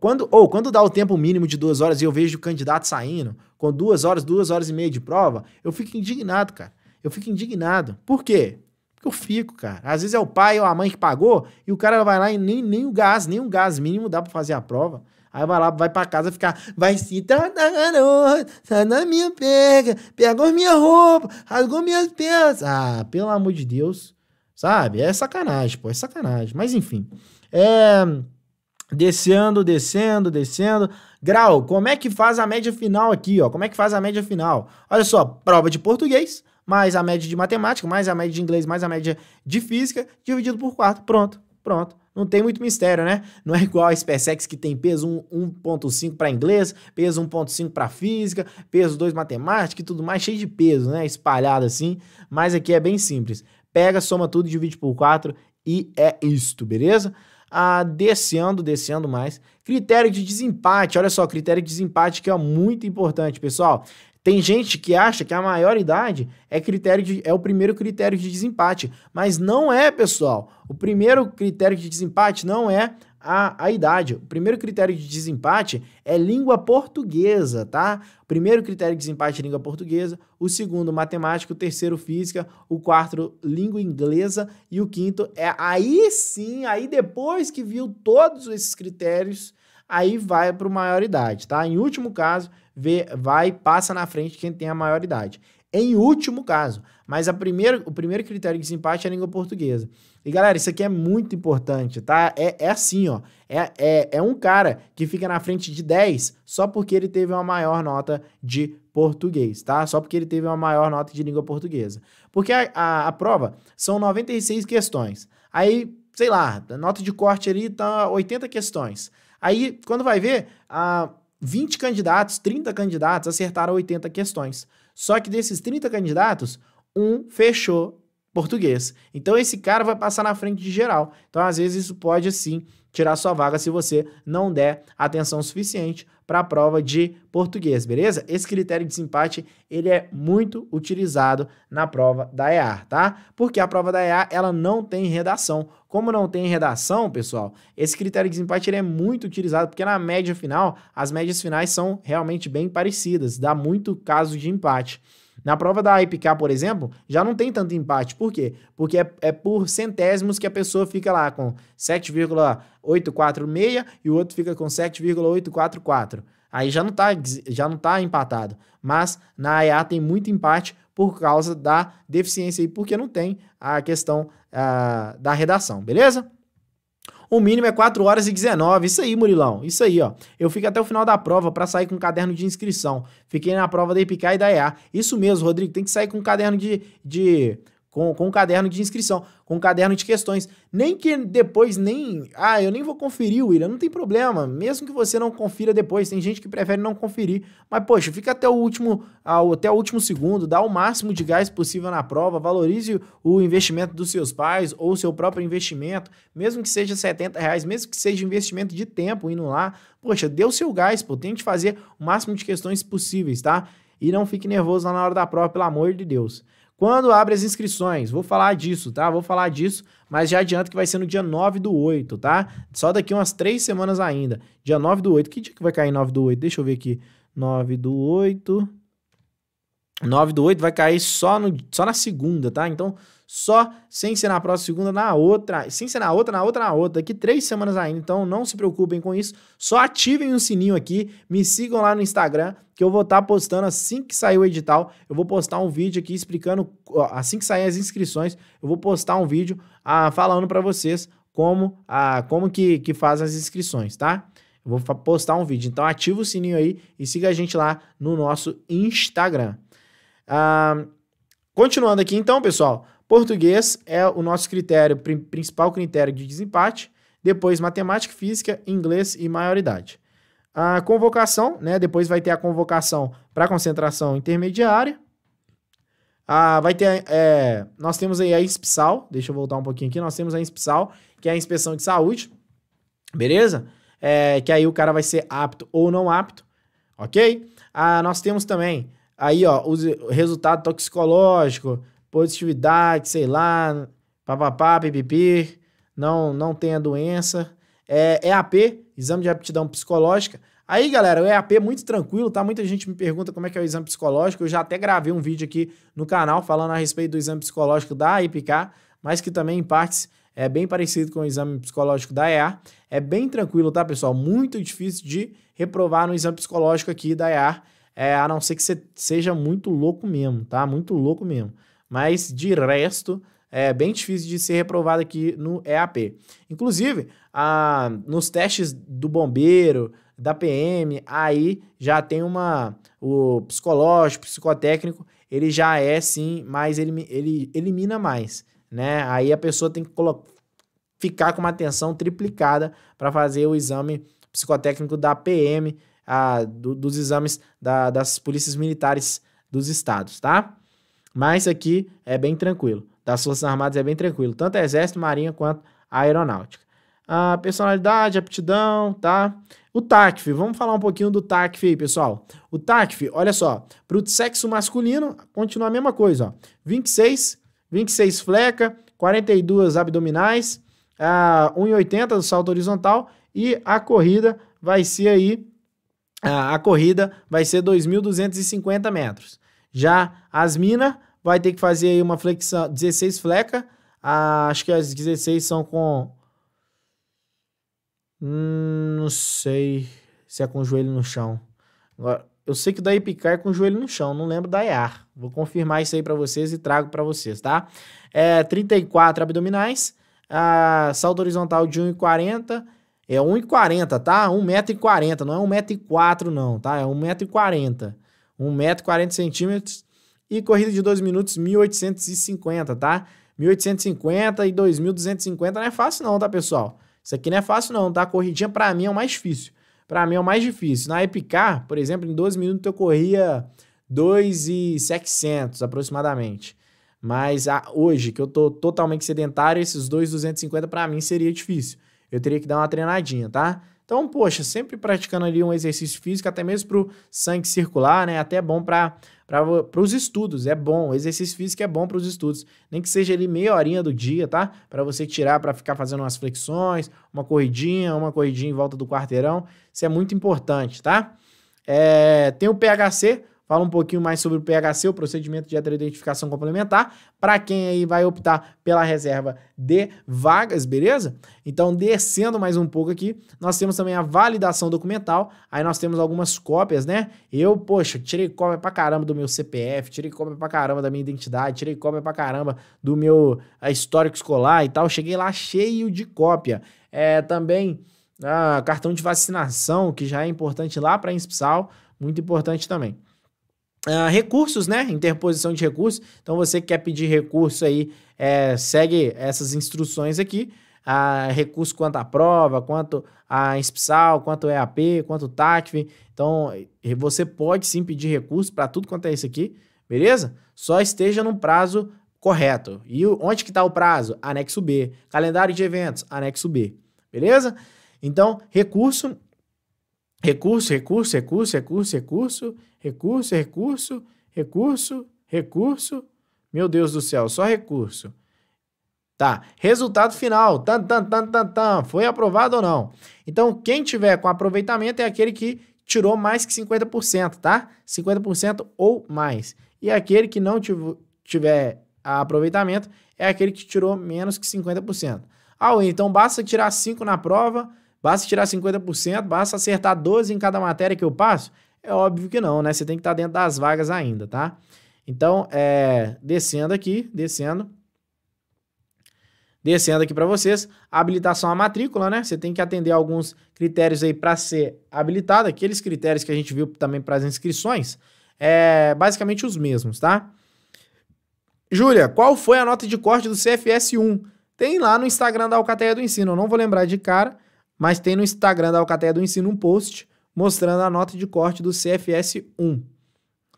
Quando, ou quando dá o tempo mínimo de duas horas e eu vejo o candidato saindo, com duas horas, duas horas e meia de prova, eu fico indignado, cara. Eu fico indignado. Por quê? Porque eu fico, cara. Às vezes é o pai ou a mãe que pagou e o cara vai lá e nem, nem o gás, nem o gás mínimo dá para fazer a prova. Aí vai lá, vai pra casa ficar, vai se tratar, garoto, sai tá na minha pega, pegou minha roupa, rasgou minhas peças. Ah, pelo amor de Deus. Sabe? É sacanagem, pô, é sacanagem. Mas enfim. É. Descendo, descendo, descendo. Grau, como é que faz a média final aqui, ó? Como é que faz a média final? Olha só, prova de português mais a média de matemática, mais a média de inglês, mais a média de física, dividido por 4. Pronto, pronto. Não tem muito mistério, né? Não é igual a SpaceX que tem peso 1.5 para inglês, peso 1.5 para física, peso 2 matemática e tudo mais, cheio de peso, né? Espalhado assim. Mas aqui é bem simples. Pega, soma tudo, divide por 4 e é isto, beleza? Ah, descendo, descendo mais. Critério de desempate, olha só, critério de desempate que é muito importante, pessoal. Tem gente que acha que a maioridade é critério de, é o primeiro critério de desempate, mas não é, pessoal. O primeiro critério de desempate não é a, a idade. O primeiro critério de desempate é língua portuguesa, tá? O primeiro critério de desempate é língua portuguesa, o segundo, matemática, o terceiro, física, o quarto, língua inglesa e o quinto é aí sim, aí depois que viu todos esses critérios, aí vai para maioridade, tá? Em último caso, vê, vai passa na frente quem tem a maior idade. Em último caso, mas a primeira, o primeiro critério de desempate é a língua portuguesa. E galera, isso aqui é muito importante, tá? É, é assim, ó. É, é, é um cara que fica na frente de 10 só porque ele teve uma maior nota de português, tá? Só porque ele teve uma maior nota de língua portuguesa. Porque a, a, a prova são 96 questões. Aí, sei lá, nota de corte ali tá 80 questões. Aí, quando vai ver, a, 20 candidatos, 30 candidatos acertaram 80 questões. Só que desses 30 candidatos, um fechou português. Então esse cara vai passar na frente de geral. Então às vezes isso pode assim tirar sua vaga se você não der atenção suficiente para a prova de português, beleza? Esse critério de desempate, ele é muito utilizado na prova da EA, tá? Porque a prova da EA, ela não tem redação. Como não tem redação, pessoal, esse critério de desempate ele é muito utilizado, porque na média final, as médias finais são realmente bem parecidas, dá muito caso de empate. Na prova da IPK, por exemplo, já não tem tanto empate. Por quê? Porque é, é por centésimos que a pessoa fica lá com 7,846 e o outro fica com 7,844. Aí já não está já não tá empatado. Mas na EA tem muito empate por causa da deficiência e porque não tem a questão ah, da redação, beleza? O mínimo é 4 horas e 19. Isso aí, Murilão. Isso aí, ó. Eu fico até o final da prova para sair com um caderno de inscrição. Fiquei na prova da IPK e da EA. Isso mesmo, Rodrigo. Tem que sair com um caderno de, de com, com um caderno de inscrição, com um caderno de questões. Nem que depois nem. Ah, eu nem vou conferir, William. Não tem problema. Mesmo que você não confira depois, tem gente que prefere não conferir. Mas, poxa, fica até o último, até o último segundo, dá o máximo de gás possível na prova, valorize o investimento dos seus pais ou seu próprio investimento, mesmo que seja 70 reais, mesmo que seja investimento de tempo indo lá. Poxa, dê o seu gás, pô. Tente fazer o máximo de questões possíveis, tá? E não fique nervoso lá na hora da prova, pelo amor de Deus. Quando abre as inscrições? Vou falar disso, tá? Vou falar disso, mas já adianto que vai ser no dia 9 do 8, tá? Só daqui umas três semanas ainda. Dia 9 do 8. Que dia que vai cair 9 do 8? Deixa eu ver aqui. 9 do 8. 9 do 8 vai cair só, no, só na segunda, tá? Então, só sem ser na próxima segunda, na outra, sem ser na outra, na outra, na outra, daqui três semanas ainda. Então não se preocupem com isso, só ativem o sininho aqui, me sigam lá no Instagram, que eu vou estar tá postando assim que sair o edital. Eu vou postar um vídeo aqui explicando, assim que sair as inscrições, eu vou postar um vídeo ah, falando para vocês como, ah, como que, que faz as inscrições, tá? Eu vou postar um vídeo. Então ativa o sininho aí e siga a gente lá no nosso Instagram. Ah, continuando aqui então, pessoal. Português é o nosso critério, principal critério de desempate. Depois, matemática, física, inglês e maioridade. A convocação, né? Depois vai ter a convocação para concentração intermediária. Ah, vai ter. É, nós temos aí a INSPSAL, deixa eu voltar um pouquinho aqui. Nós temos a INSPSAL, que é a inspeção de saúde, beleza? É, que aí o cara vai ser apto ou não apto, ok? Ah, nós temos também aí, ó, o resultado toxicológico, positividade, sei lá, papapá, pipipi, não, não tenha doença. É EAP, é exame de aptidão psicológica. Aí, galera, o EAP é muito tranquilo, tá? Muita gente me pergunta como é que é o exame psicológico. Eu já até gravei um vídeo aqui no canal falando a respeito do exame psicológico da IPK, mas que também, em partes, é bem parecido com o exame psicológico da EA. É bem tranquilo, tá, pessoal? Muito difícil de reprovar no exame psicológico aqui da EA, é, a não ser que você seja muito louco mesmo, tá? Muito louco mesmo. Mas de resto, é bem difícil de ser reprovado aqui no EAP. Inclusive, a, nos testes do bombeiro, da PM, aí já tem uma. O psicológico, psicotécnico, ele já é sim, mas ele, ele elimina mais, né? Aí a pessoa tem que ficar com uma atenção triplicada para fazer o exame psicotécnico da PM, a, do, dos exames da, das polícias militares dos estados, tá? Mas aqui é bem tranquilo. Das Forças Armadas é bem tranquilo. Tanto Exército, Marinha quanto Aeronáutica. A personalidade, aptidão, tá? O TACF, vamos falar um pouquinho do TACF aí, pessoal. O TACF, olha só, pro sexo masculino, continua a mesma coisa, ó. 26, 26 fleca, 42 abdominais, a 1,80 do salto horizontal e a corrida vai ser aí, a corrida vai ser 2.250 metros. Já as minas vai ter que fazer aí uma flexão, 16 flecas. acho que as 16 são com... Hum, não sei se é com o joelho no chão. Agora, eu sei que da Epicar é com o joelho no chão, não lembro da IAR. Vou confirmar isso aí para vocês e trago para vocês, tá? É 34 abdominais, a salto horizontal de 1,40, é 1,40, tá? 1,40m, não é 1,04m não, tá? É 1,40m. 1,40m e corrida de 2 minutos 1.850, tá? 1.850 e 2.250 não é fácil não, tá, pessoal? Isso aqui não é fácil não, tá? Corridinha para mim é o mais difícil. Para mim é o mais difícil. Na Epicar, por exemplo, em 12 minutos eu corria 2,700 aproximadamente. Mas a, ah, hoje, que eu tô totalmente sedentário, esses 2,250 para mim seria difícil. Eu teria que dar uma treinadinha, tá? Então, poxa, sempre praticando ali um exercício físico, até mesmo para o sangue circular, né? Até é bom para os estudos, é bom. O exercício físico é bom para os estudos. Nem que seja ali meia horinha do dia, tá? Para você tirar, para ficar fazendo umas flexões, uma corridinha, uma corridinha em volta do quarteirão. Isso é muito importante, tá? É, tem o PHC, fala um pouquinho mais sobre o PHC, o procedimento de heteroidentificação complementar, para quem aí vai optar pela reserva de vagas, beleza? Então, descendo mais um pouco aqui, nós temos também a validação documental, aí nós temos algumas cópias, né? Eu, poxa, tirei cópia pra caramba do meu CPF, tirei cópia pra caramba da minha identidade, tirei cópia pra caramba do meu eh, histórico escolar e tal, cheguei lá cheio de cópia. É, também ah, cartão de vacinação, que já é importante lá para a muito importante também. Uh, recursos, né? Interposição de recursos. Então, você quer pedir recurso aí, é, segue essas instruções aqui. Uh, recurso quanto à prova, quanto à INSPSAL, quanto EAP, quanto TACF. Então, você pode sim pedir recurso para tudo quanto é isso aqui, beleza? Só esteja no prazo correto. E onde que está o prazo? Anexo B. Calendário de eventos, anexo B. Beleza? Então, recurso Recurso, recurso, recurso, recurso, recurso, recurso, recurso, recurso, recurso. Meu Deus do céu, só recurso. Tá. Resultado final. Tan, tan, tan, tan, tan. Foi aprovado ou não? Então, quem tiver com aproveitamento é aquele que tirou mais que 50%, tá? 50% ou mais. E aquele que não tiver aproveitamento é aquele que tirou menos que 50%. Ah, então basta tirar 5 na prova Basta tirar 50%, basta acertar 12 em cada matéria que eu passo? É óbvio que não, né? Você tem que estar dentro das vagas ainda, tá? Então, é, descendo aqui, descendo. Descendo aqui para vocês, habilitação à matrícula, né? Você tem que atender alguns critérios aí para ser habilitado, aqueles critérios que a gente viu também para as inscrições, é basicamente os mesmos, tá? Júlia, qual foi a nota de corte do CFS1? Tem lá no Instagram da Alcateia do Ensino, eu não vou lembrar de cara, mas tem no Instagram da Alcateia do Ensino um post mostrando a nota de corte do CFS 1,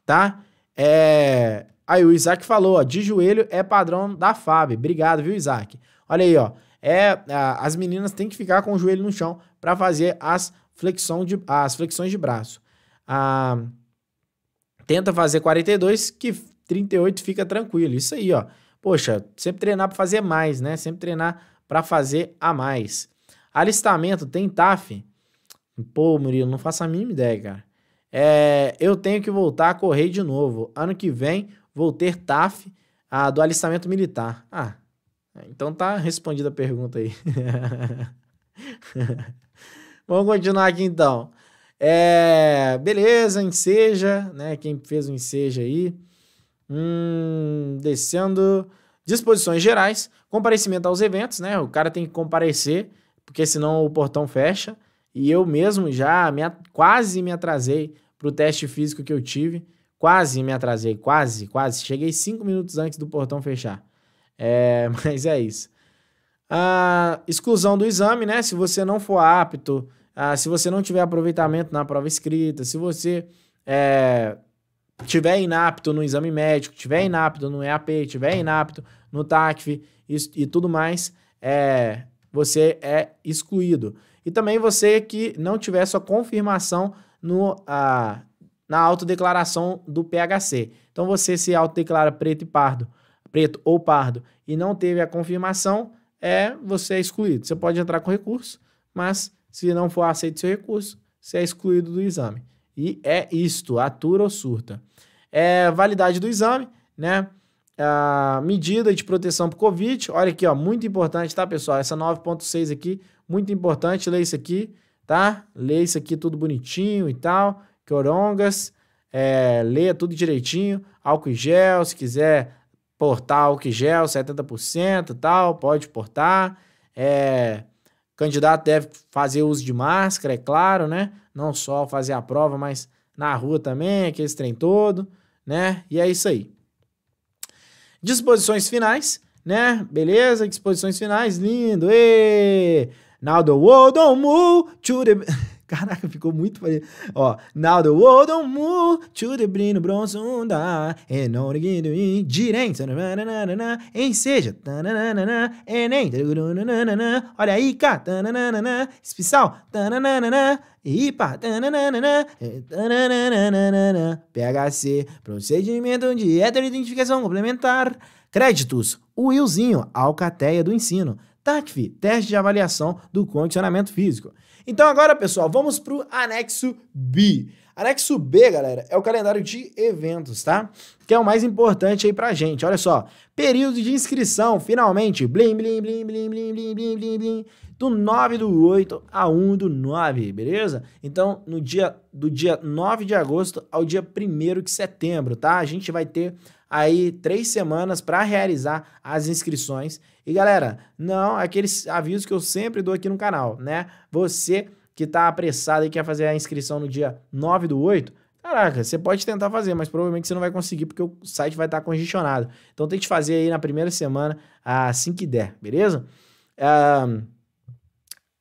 tá? É... Aí o Isaac falou, ó, de joelho é padrão da FAB. Obrigado, viu, Isaac? Olha aí, ó. É, as meninas têm que ficar com o joelho no chão para fazer as, flexão de, as flexões de braço. Ah, tenta fazer 42, que 38 fica tranquilo. Isso aí, ó. Poxa, sempre treinar para fazer mais, né? Sempre treinar para fazer a mais. Alistamento tem TAF? Pô, Murilo, não faço a mínima ideia, cara. É, eu tenho que voltar a correr de novo. Ano que vem vou ter TAF a, do alistamento militar. Ah, então tá respondida a pergunta aí. Vamos continuar aqui então. É, beleza, enseja, né? Quem fez o enseja aí. Hum, descendo. Disposições gerais, comparecimento aos eventos, né? O cara tem que comparecer porque senão o portão fecha. E eu mesmo já me, quase me atrasei para o teste físico que eu tive. Quase me atrasei, quase, quase. Cheguei cinco minutos antes do portão fechar. É, mas é isso. A ah, exclusão do exame, né? Se você não for apto, ah, se você não tiver aproveitamento na prova escrita, se você é, tiver inapto no exame médico, tiver inapto no EAP, tiver inapto no TACF e, e tudo mais, é, você é excluído. E também você que não tiver sua confirmação no, ah, na autodeclaração do PHC. Então você se autodeclara preto e pardo, preto ou pardo, e não teve a confirmação, é você é excluído. Você pode entrar com recurso, mas se não for aceito seu recurso, você é excluído do exame. E é isto, atura ou surta. É validade do exame, né? a medida de proteção para o Covid. Olha aqui, ó, muito importante, tá, pessoal? Essa 9.6 aqui, muito importante, lê isso aqui, tá? Lê isso aqui tudo bonitinho e tal, corongas, é, lê tudo direitinho, álcool gel, se quiser portar álcool gel, 70% e tal, pode portar. É, candidato deve fazer uso de máscara, é claro, né? Não só fazer a prova, mas na rua também, aquele trem todo, né? E é isso aí. Disposições finais, né? Beleza, disposições finais, lindo. E Now the world don't move to the... Caraca, ficou muito parecido. Ó, now the world don't move to the brino bronsunda and on in direm, em seja, enem, olha aí, cá, especial, IPA, PHC, procedimento de heteroidentificação complementar, créditos, o Wilzinho, Alcateia do Ensino, teste de avaliação do condicionamento físico. Então agora, pessoal, vamos para o anexo B. Anexo B, galera, é o calendário de eventos, tá? Que é o mais importante aí pra gente. Olha só, período de inscrição, finalmente, blim, blim, blim, blim, blim, blim, blim, blim, blim, do 9 do 8 a 1 do 9, beleza? Então, no dia do dia 9 de agosto ao dia 1 de setembro, tá? A gente vai ter aí três semanas para realizar as inscrições. E galera, não, aqueles avisos que eu sempre dou aqui no canal, né? Você que está apressado e quer fazer a inscrição no dia 9 do 8, Caraca, você pode tentar fazer, mas provavelmente você não vai conseguir porque o site vai estar tá congestionado. Então tem que fazer aí na primeira semana, assim que der, beleza? Um,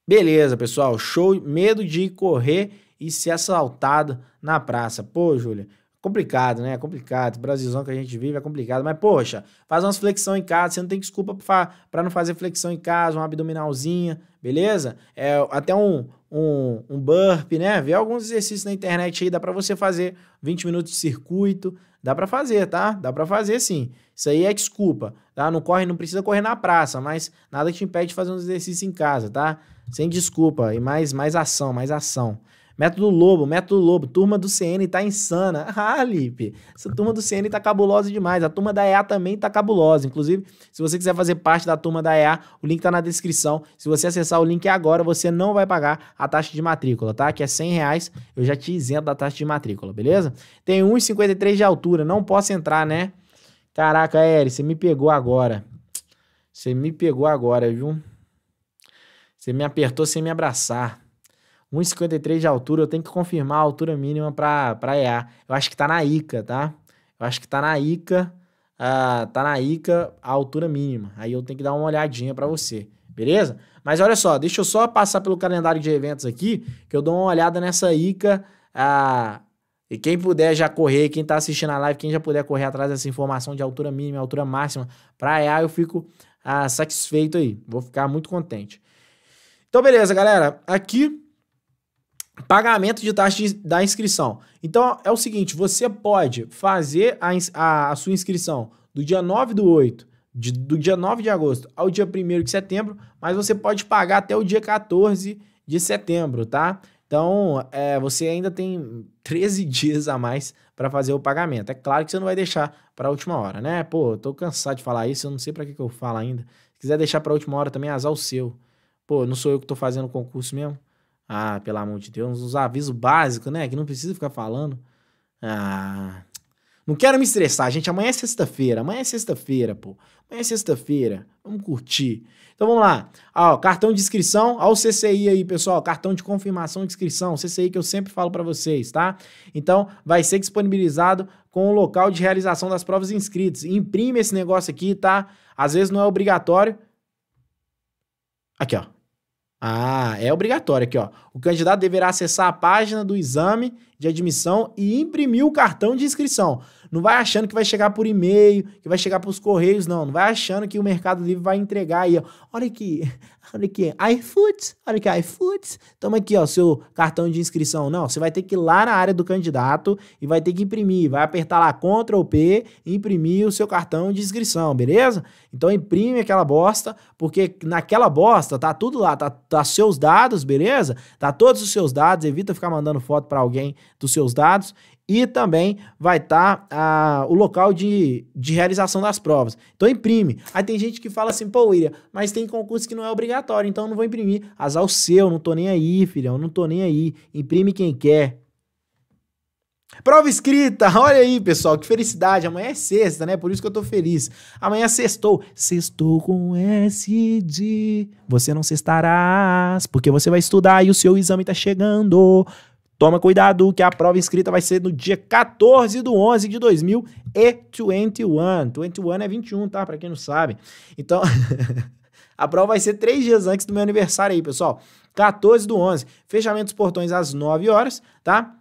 beleza, pessoal. Show, medo de correr e ser assaltado na praça. Pô, Júlia, Complicado, né? É complicado. O Brasilzão que a gente vive é complicado. Mas, poxa, faz umas flexão em casa. Você não tem desculpa para não fazer flexão em casa, uma abdominalzinha, beleza? É, até um, um, um burp, né? Vê alguns exercícios na internet aí. Dá para você fazer 20 minutos de circuito. Dá para fazer, tá? Dá para fazer sim. Isso aí é desculpa, tá? Não corre, não precisa correr na praça, mas nada te impede de fazer uns exercícios em casa, tá? Sem desculpa e mais, mais ação, mais ação. Método Lobo, Método Lobo, turma do CN tá insana. Ah, Lipe, essa turma do CN tá cabulosa demais. A turma da EA também tá cabulosa. Inclusive, se você quiser fazer parte da turma da EA, o link tá na descrição. Se você acessar o link agora, você não vai pagar a taxa de matrícula, tá? Que é 100 reais, eu já te isento da taxa de matrícula, beleza? Tem 1,53 de altura, não posso entrar, né? Caraca, Eri, você me pegou agora. Você me pegou agora, viu? Você me apertou sem me abraçar. 1,53 de altura, eu tenho que confirmar a altura mínima para EA. Eu acho que tá na ICA, tá? Eu acho que tá na ICA, uh, ah, tá na ICA a altura mínima. Aí eu tenho que dar uma olhadinha para você, beleza? Mas olha só, deixa eu só passar pelo calendário de eventos aqui, que eu dou uma olhada nessa ICA. Uh, ah, e quem puder já correr, quem tá assistindo a live, quem já puder correr atrás dessa informação de altura mínima, altura máxima para EA, eu fico uh, satisfeito aí. Vou ficar muito contente. Então, beleza, galera. Aqui Pagamento de taxa de, da inscrição. Então, é o seguinte, você pode fazer a, a, a sua inscrição do dia 9 do 8, de, do dia 9 de agosto ao dia 1 de setembro, mas você pode pagar até o dia 14 de setembro, tá? Então, é, você ainda tem 13 dias a mais para fazer o pagamento. É claro que você não vai deixar para a última hora, né? Pô, tô cansado de falar isso, eu não sei para que, que eu falo ainda. Se quiser deixar para a última hora também, é azar o seu. Pô, não sou eu que tô fazendo o concurso mesmo. Ah, pelo amor de Deus, uns avisos básicos, né? Que não precisa ficar falando. Ah. Não quero me estressar, gente. Amanhã é sexta-feira. Amanhã é sexta-feira, pô. Amanhã é sexta-feira. Vamos curtir. Então vamos lá. Ó, cartão de inscrição. Ó, o CCI aí, pessoal. Cartão de confirmação de inscrição. CCI que eu sempre falo para vocês, tá? Então vai ser disponibilizado com o local de realização das provas inscritos. Imprime esse negócio aqui, tá? Às vezes não é obrigatório. Aqui, ó. Ah, é obrigatório aqui, ó. O candidato deverá acessar a página do exame de admissão e imprimir o cartão de inscrição. Não vai achando que vai chegar por e-mail, que vai chegar pros correios, não. Não vai achando que o Mercado Livre vai entregar aí, ó. Olha aqui, olha aqui, iFood, olha aqui, iFood. Toma aqui, ó, seu cartão de inscrição. Não, você vai ter que ir lá na área do candidato e vai ter que imprimir. Vai apertar lá Ctrl P e imprimir o seu cartão de inscrição, beleza? Então imprime aquela bosta, porque naquela bosta tá tudo lá, tá, tá seus dados, beleza? Tá todos os seus dados, evita ficar mandando foto para alguém dos seus dados e também vai estar tá, o local de, de realização das provas. Então imprime. Aí tem gente que fala assim, pô, William, mas tem concurso que não é obrigatório, então eu não vou imprimir. Azar o seu, não tô nem aí, filhão, não tô nem aí. Imprime quem quer. Prova escrita, olha aí, pessoal, que felicidade. Amanhã é sexta, né? Por isso que eu tô feliz. Amanhã sextou. Sextou com S de. Você não cestarás, porque você vai estudar e o seu exame tá chegando. Toma cuidado que a prova inscrita vai ser no dia 14 do 11 de 2021. 21 é 21, tá? Pra quem não sabe. Então, a prova vai ser três dias antes do meu aniversário aí, pessoal. 14 do 11. Fechamento dos portões às 9 horas, tá?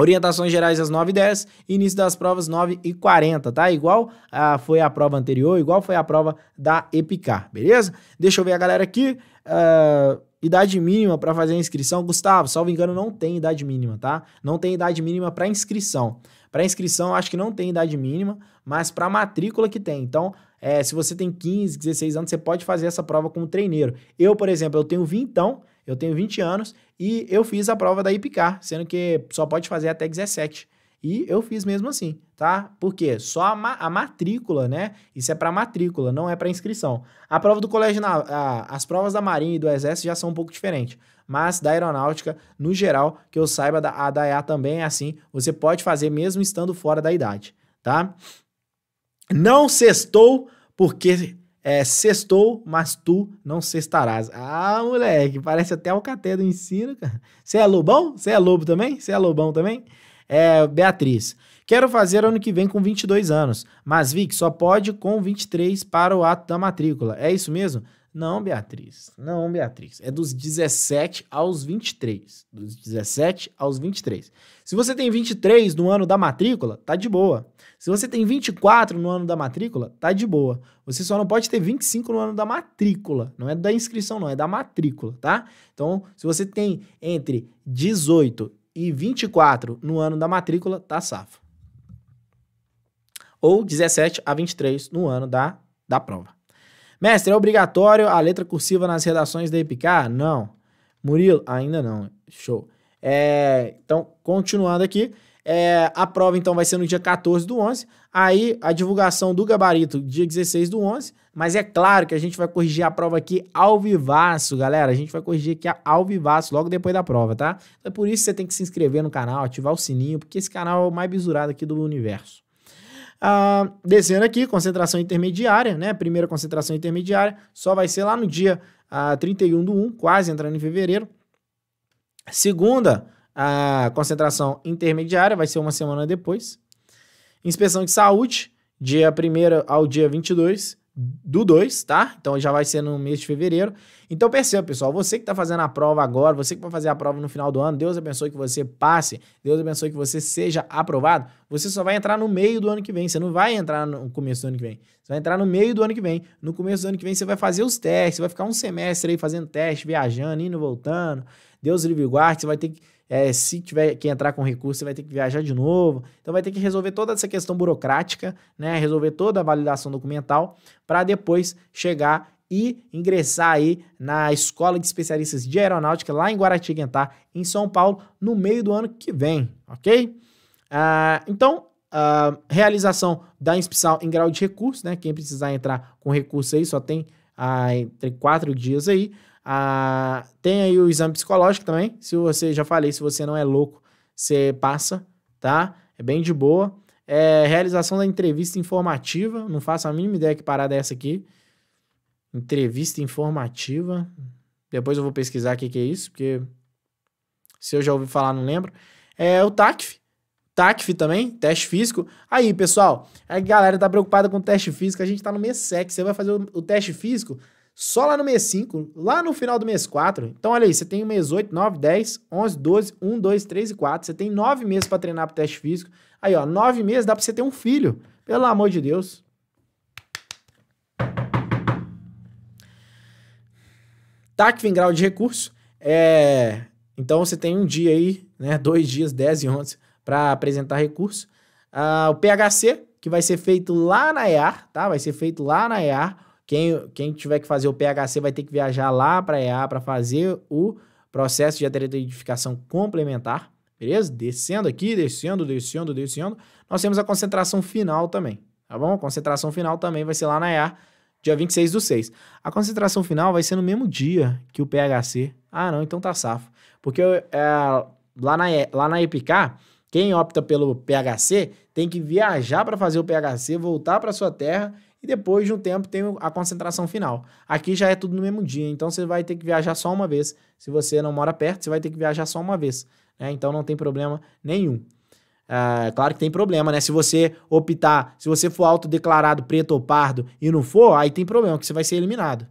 Orientações gerais às 9h10, início das provas 9h40, tá? Igual ah, foi a prova anterior, igual foi a prova da Epicar, beleza? Deixa eu ver a galera aqui. Uh, idade mínima para fazer a inscrição? Gustavo, salvo engano, não tem idade mínima, tá? Não tem idade mínima para inscrição. Para inscrição, acho que não tem idade mínima, mas para matrícula que tem. Então, é, se você tem 15, 16 anos, você pode fazer essa prova como treineiro. Eu, por exemplo, eu tenho 20, então, eu tenho 20 anos e eu fiz a prova da IPCAR, sendo que só pode fazer até 17. E eu fiz mesmo assim, tá? Porque só a, ma a matrícula, né? Isso é para matrícula, não é para inscrição. A prova do colégio, na, a, as provas da Marinha e do Exército já são um pouco diferentes. Mas da aeronáutica, no geral, que eu saiba, da, a da EA também é assim. Você pode fazer mesmo estando fora da idade, tá? Não sextou, porque é, sextou, mas tu não cestarás. Ah, moleque, parece até o caté do ensino, cara. Você é lobão? Você é lobo também? Você é lobão também? É, Beatriz. Quero fazer ano que vem com 22 anos, mas vi que só pode com 23 para o ato da matrícula. É isso mesmo? Não, Beatriz. Não, Beatriz. É dos 17 aos 23. Dos 17 aos 23. Se você tem 23 no ano da matrícula, tá de boa. Se você tem 24 no ano da matrícula, tá de boa. Você só não pode ter 25 no ano da matrícula. Não é da inscrição, não, é da matrícula, tá? Então, se você tem entre 18 e 24 no ano da matrícula, tá safo. Ou 17 a 23 no ano da, da prova. Mestre, é obrigatório a letra cursiva nas redações da EPK? Não. Murilo, ainda não. Show. É, então, continuando aqui. É, a prova, então, vai ser no dia 14 do 11. Aí, a divulgação do gabarito, dia 16 do 11. Mas é claro que a gente vai corrigir a prova aqui ao vivaço, galera. A gente vai corrigir aqui ao vivaço, logo depois da prova, tá? Então, é por isso que você tem que se inscrever no canal, ativar o sininho, porque esse canal é o mais bisurado aqui do universo. Ah, descendo aqui, concentração intermediária, né? Primeira concentração intermediária. Só vai ser lá no dia ah, 31 do 1, quase entrando em fevereiro. Segunda a concentração intermediária vai ser uma semana depois. Inspeção de saúde, dia 1 ao dia 22 do 2, tá? Então já vai ser no mês de fevereiro. Então perceba, pessoal, você que está fazendo a prova agora, você que vai fazer a prova no final do ano, Deus abençoe que você passe, Deus abençoe que você seja aprovado. Você só vai entrar no meio do ano que vem, você não vai entrar no começo do ano que vem. Você vai entrar no meio do ano que vem. No começo do ano que vem você vai fazer os testes, você vai ficar um semestre aí fazendo teste, viajando, indo, voltando. Deus livre guarde, você vai ter que é, se tiver que entrar com recurso, você vai ter que viajar de novo. Então vai ter que resolver toda essa questão burocrática, né? Resolver toda a validação documental para depois chegar e ingressar aí na Escola de Especialistas de Aeronáutica lá em Guaratinguetá, em São Paulo, no meio do ano que vem, ok? Uh, então, uh, realização da inscrição em grau de recurso, né? Quem precisar entrar com recurso aí só tem uh, entre quatro dias aí. Ah, tem aí o exame psicológico também. Se você, já falei, se você não é louco, você passa, tá? É bem de boa. É, realização da entrevista informativa. Não faço a mínima ideia que parada é essa aqui. Entrevista informativa. Depois eu vou pesquisar o que, é isso, porque se eu já ouvi falar, não lembro. É o TACF. TACF também, teste físico. Aí, pessoal, a galera tá preocupada com o teste físico. A gente tá no mês sec. Você vai fazer o, o teste físico? só lá no mês 5, lá no final do mês 4. Então, olha aí, você tem o mês 8, 9, 10, 11, 12, 1, 2, 3 e 4. Você tem 9 meses para treinar para teste físico. Aí, ó, 9 meses dá para você ter um filho. Pelo amor de Deus. TAC tá em grau de recurso. É... Então, você tem um dia aí, né, dois dias, 10 e 11, para apresentar recurso. Ah, o PHC, que vai ser feito lá na EAR, tá? Vai ser feito lá na EAR quem, quem tiver que fazer o PHC vai ter que viajar lá para EA para fazer o processo de identificação complementar, beleza? Descendo aqui, descendo, descendo, descendo. Nós temos a concentração final também, tá bom? A concentração final também vai ser lá na EA, dia 26 do 6. A concentração final vai ser no mesmo dia que o PHC. Ah, não, então tá safo. Porque é, lá, na, lá na EPK, quem opta pelo PHC tem que viajar para fazer o PHC, voltar para sua terra e depois de um tempo tem a concentração final. Aqui já é tudo no mesmo dia, então você vai ter que viajar só uma vez. Se você não mora perto, você vai ter que viajar só uma vez, né? Então não tem problema nenhum. É, claro que tem problema, né? Se você optar, se você for autodeclarado preto ou pardo e não for, aí tem problema, que você vai ser eliminado.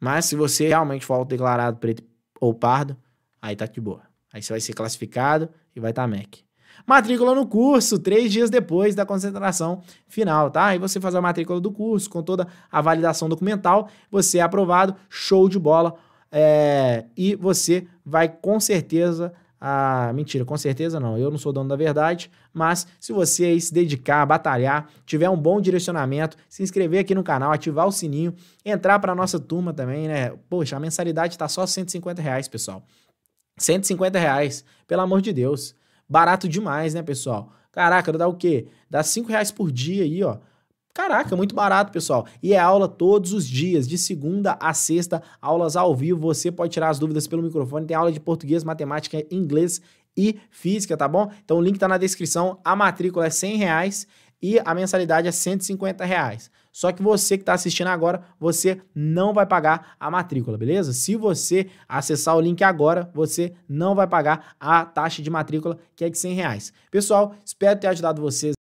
Mas se você realmente for autodeclarado preto ou pardo, aí tá de boa. Aí você vai ser classificado e vai estar tá MEC. Matrícula no curso, três dias depois da concentração final, tá? Aí você faz a matrícula do curso com toda a validação documental, você é aprovado, show de bola. É, e você vai com certeza. Ah, mentira, com certeza não. Eu não sou dono da verdade, mas se você aí se dedicar, batalhar, tiver um bom direcionamento, se inscrever aqui no canal, ativar o sininho, entrar para nossa turma também, né? Poxa, a mensalidade tá só 150 reais, pessoal. 150 reais, pelo amor de Deus. Barato demais, né, pessoal? Caraca, dá o quê? Dá 5 reais por dia aí, ó. Caraca, muito barato, pessoal. E é aula todos os dias, de segunda a sexta, aulas ao vivo. Você pode tirar as dúvidas pelo microfone. Tem aula de português, matemática, inglês e física, tá bom? Então o link tá na descrição. A matrícula é 100 reais e a mensalidade é 150 reais. Só que você que está assistindo agora, você não vai pagar a matrícula, beleza? Se você acessar o link agora, você não vai pagar a taxa de matrícula, que é de 100 reais. Pessoal, espero ter ajudado vocês.